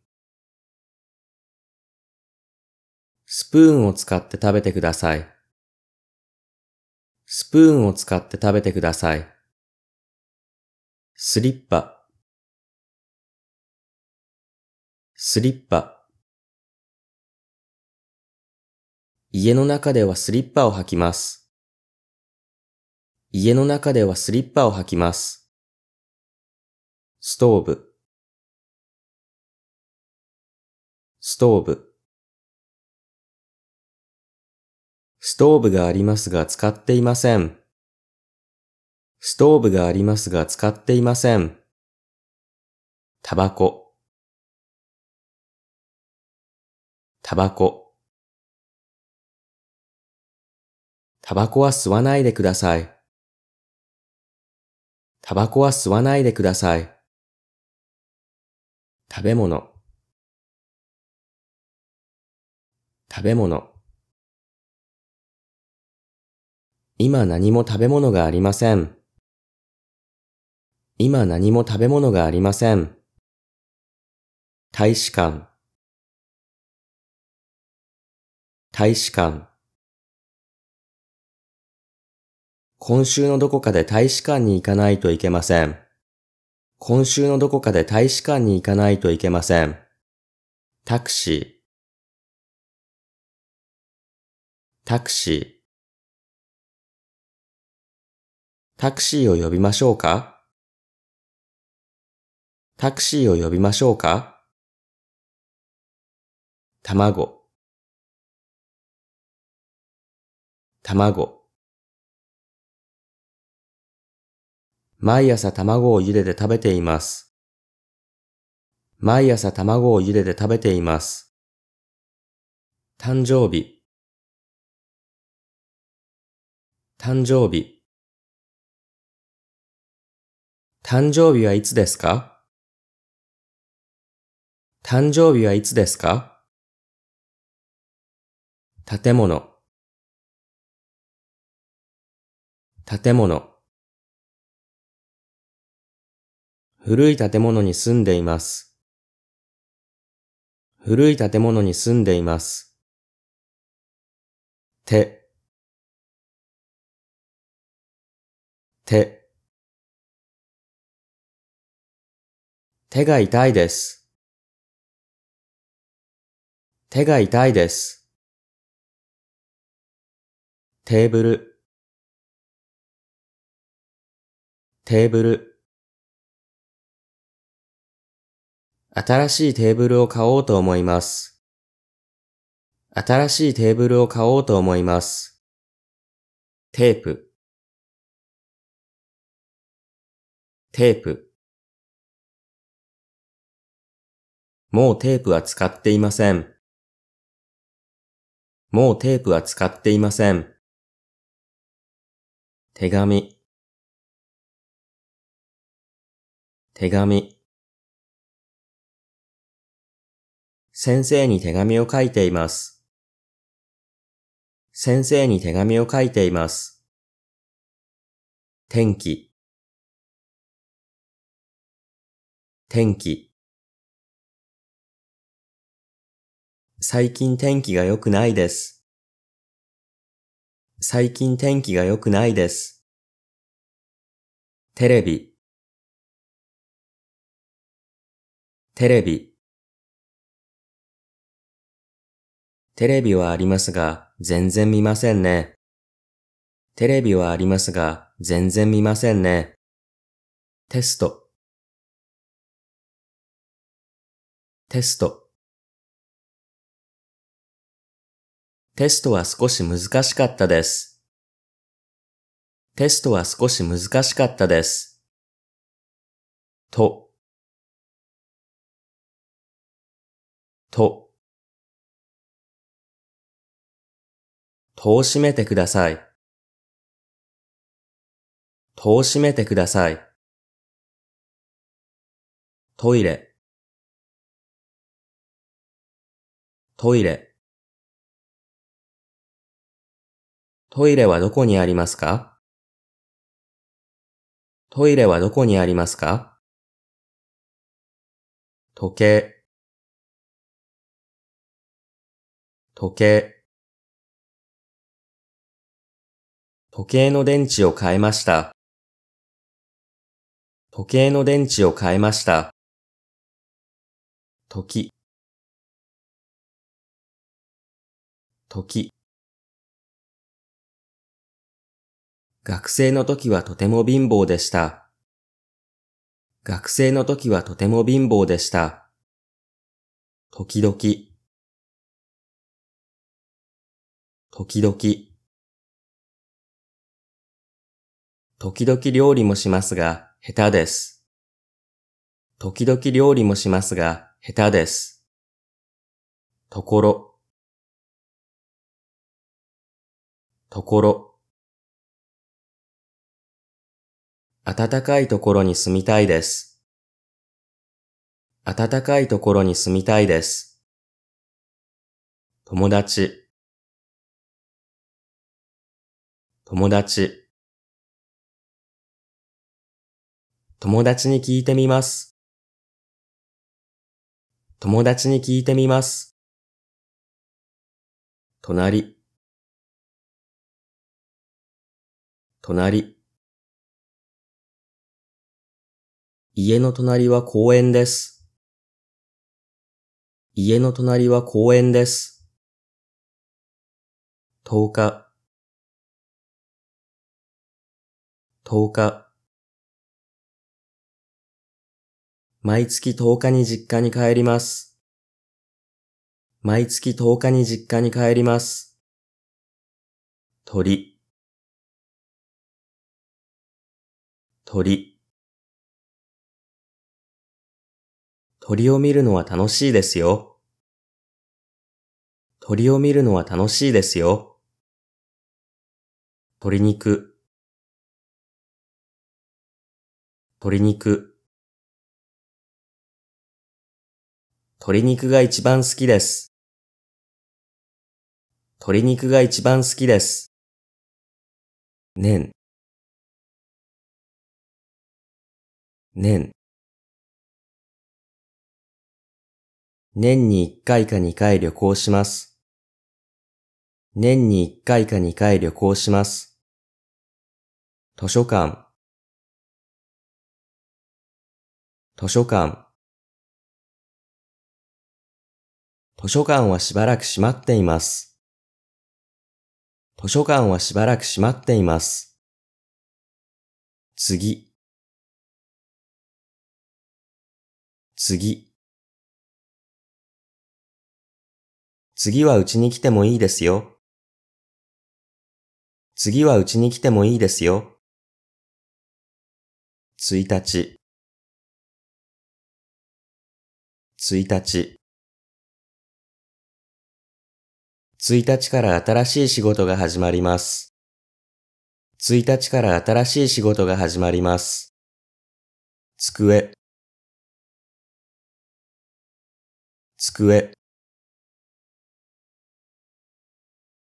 スプーンを使って食べてください。スプーンを使って食べてください。スリッパ。スリッパ。家の中ではスリッパを履きます。家の中ではスリッパを履きます。ストーブ。ストーブ。ストーブがありますが使っていません。ストーブがありますが使っていません。タバコ。タバコ。タバコは吸わないでください。タバコは吸わないでください。食べ物。食べ物。今何も食べ物がありません。今何も食べ物がありません。大使館。大使館。今週のどこかで大使館に行かないといけません。今週のどこかで大使館に行かないといけません。タクシー。タクシー。タクシーを呼びましょうかタクシーを呼びましょうか卵。卵。毎朝卵を茹でて食べています。毎朝卵を茹でて食べています。誕生日。誕生日。誕生日はいつですか誕生日はいつですか建物。建物。古い建物に住んでいます。古い建物に住んでいます。手。手手が痛いです。手が痛いです。テーブルテーブル新しいテーブルを買おうと思います。新しいテーブルを買おうと思います。テープテープ。もうテープは使っていません。もうテープは使っていません。手紙。手紙。先生に手紙を書いています。先生に手紙を書いています。天気。天気。最近天気が良くないです。最近天気が良くないです。テレビ。テレビ。テレビはありますが、全然見ませんね。テレビはありますが、全然見ませんね。テスト。テスト。テストは少し難しかったです。テストは少し難しかったです。と。と。戸を閉めてください。戸を閉めてください。トイレ。トイレ。トイレはどこにありますかトイレはどこにありますか時計。時計。時計の電池を変えました。時計の電池を変えました。時。時。学生の時はとても貧乏でした。学生の時はとても貧乏でした。時々。時々。時々料理もしますが、下手です。時々料理もしますが、下手です。ところ。ところ。暖かいところに住みたいです。暖かいところに住みたいです。友達。友達。友達に聞いてみます。友達に聞いてみます。隣。隣。家の隣は公園です。家の隣は公園です。10日。10日。毎月10日に実家に帰ります。毎月10日に実家に帰ります。鳥。鳥。鳥を見るのは楽しいですよ。鳥を見るのは楽しいですよ。鶏肉。鶏肉。鶏肉が一番好きです。鶏肉が一番好きです。ねん。年。年に一回か二回旅行します。年に一回か二回旅行します。図書館。図書館。図書館はしばらく閉まっています。図書館はしばらく閉まっています。次。次。次はうちに来てもいいですよ。次はうちに来てもいいですよ。1日。1日。1日から新しい仕事が始まります。1日から新しい仕事が始まります。机。机。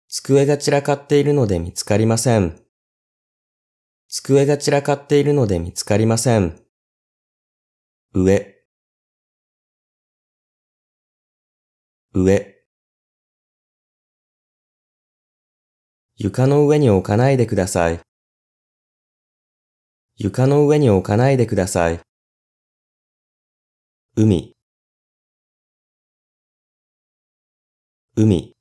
机が散らかっているので見つかりません。机が散らかっているので見つかりません。上。上。床の上に置かないでください。床の上に置かないでください。海。海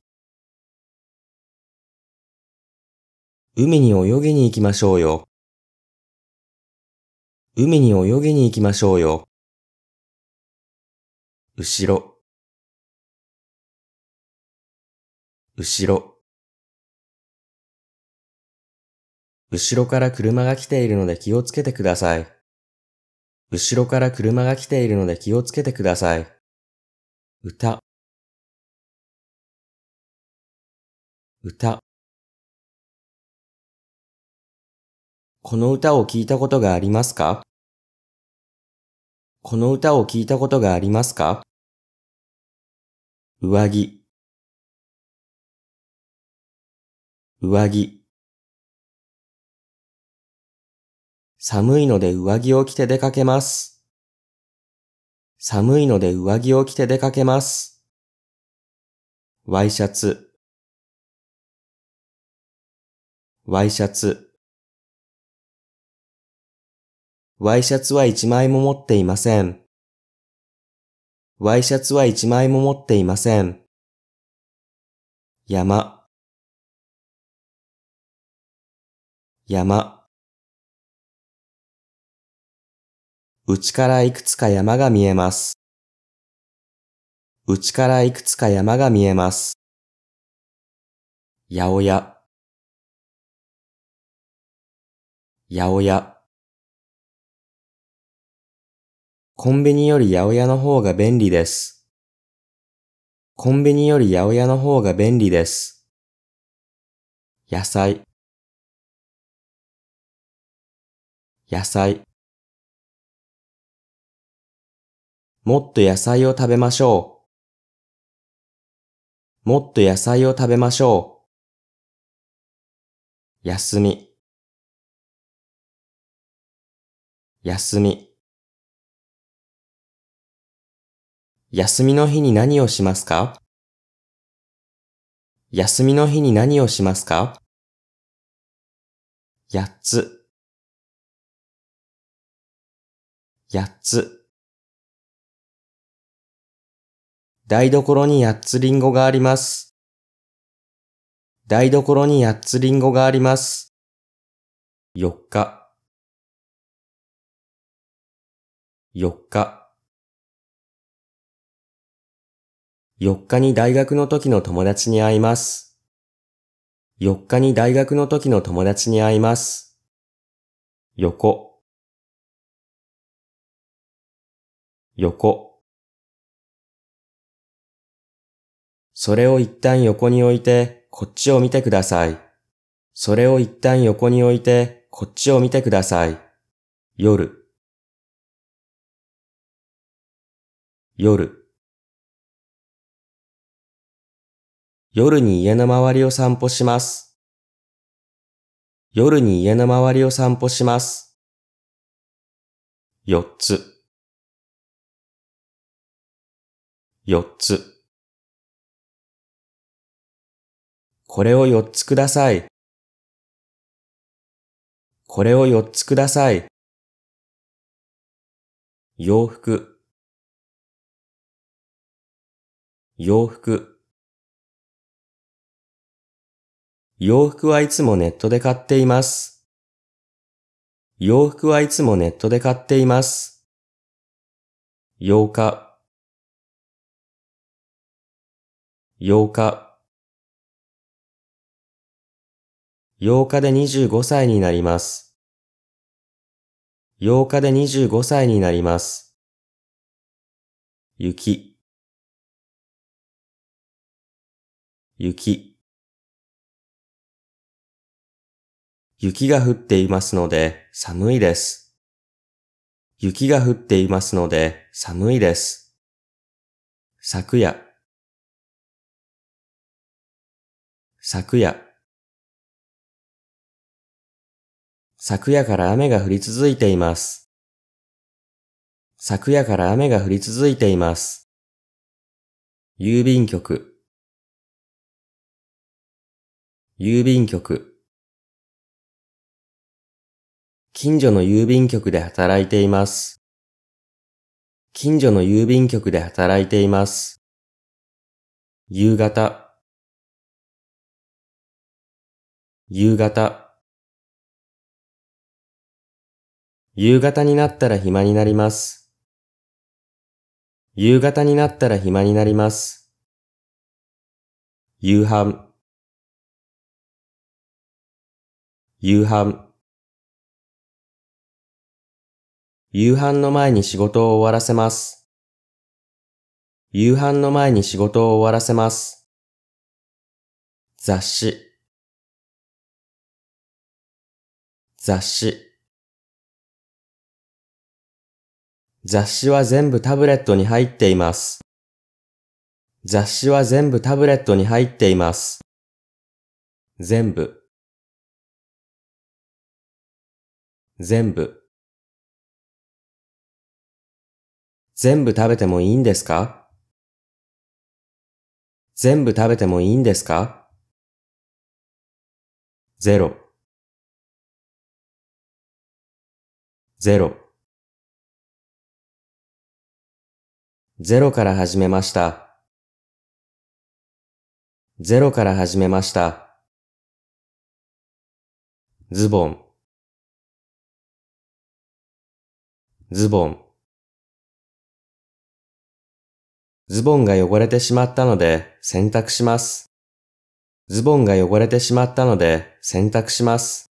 海に泳ぎに行きましょうよ。海に泳ぎに行きましょうよ。後ろ、後ろ。後ろから車が来ているので気をつけてください。後ろから車が来ているので気をつけてください。歌。歌。この歌を聞いたことがありますかこの歌を聞いたことがありますか上着上着寒いので上着を着て出かけます。寒いので上着を着て出かけます。ワイシャツワイシャツ。ワイシャツは一枚も持っていません。ワイシャツは一枚も持っていません。山。山。うちからいくつか山が見えます。うちからいくつか山が見えます。八百屋。八百屋。コンビニより八百屋の方が便利です。コンビニより八百屋の方が便利です。野菜。野菜。もっと野菜を食べましょう。もっと野菜を食べましょう。休み。休み。休みの日に何をしますか休みの日に何をしますか八つ。八つ。台所に八つりんごがあります。台所に八つりんごがあります。四日。4日。4日に大学の時の友達に会います。4日に大学の時の友達に会います。横。横。それを一旦横に置いて、こっちを見てください。それを一旦横に置いて、こっちを見てください。夜。夜。夜に家の周りを散歩します。夜に家の周りを散歩します。四つ。四つ。これを四つください。これを四つください。洋服。洋服。洋服はいつもネットで買っています。洋服はいつもネットで買っています。8日。8日。8日で25歳になります。8日で25歳になります。雪。雪。雪が降っていますので寒いです。雪が降っていますので寒いです。昨夜。昨夜。昨夜から雨が降り続いています。昨夜から雨が降り続いています。郵便局。郵便局。近所の郵便局で働いています。近所の郵便局で働いています。夕方。夕方。夕方になったら暇になります。夕方になったら暇になります。夕飯。夕飯。夕飯の前に仕事を終わらせます。夕飯の前に仕事を終わらせます。雑誌。雑誌。雑誌は全部タブレットに入っています。雑誌は全部タブレットに入っています。全部。全部。全部食べてもいいんですか全部食べてもいいんですかゼロ。ゼロから始めました。ゼロから始めました。ズボン。ズボン。ズボンが汚れてしまったので洗濯します。ズボンが汚れてしまったので洗濯します。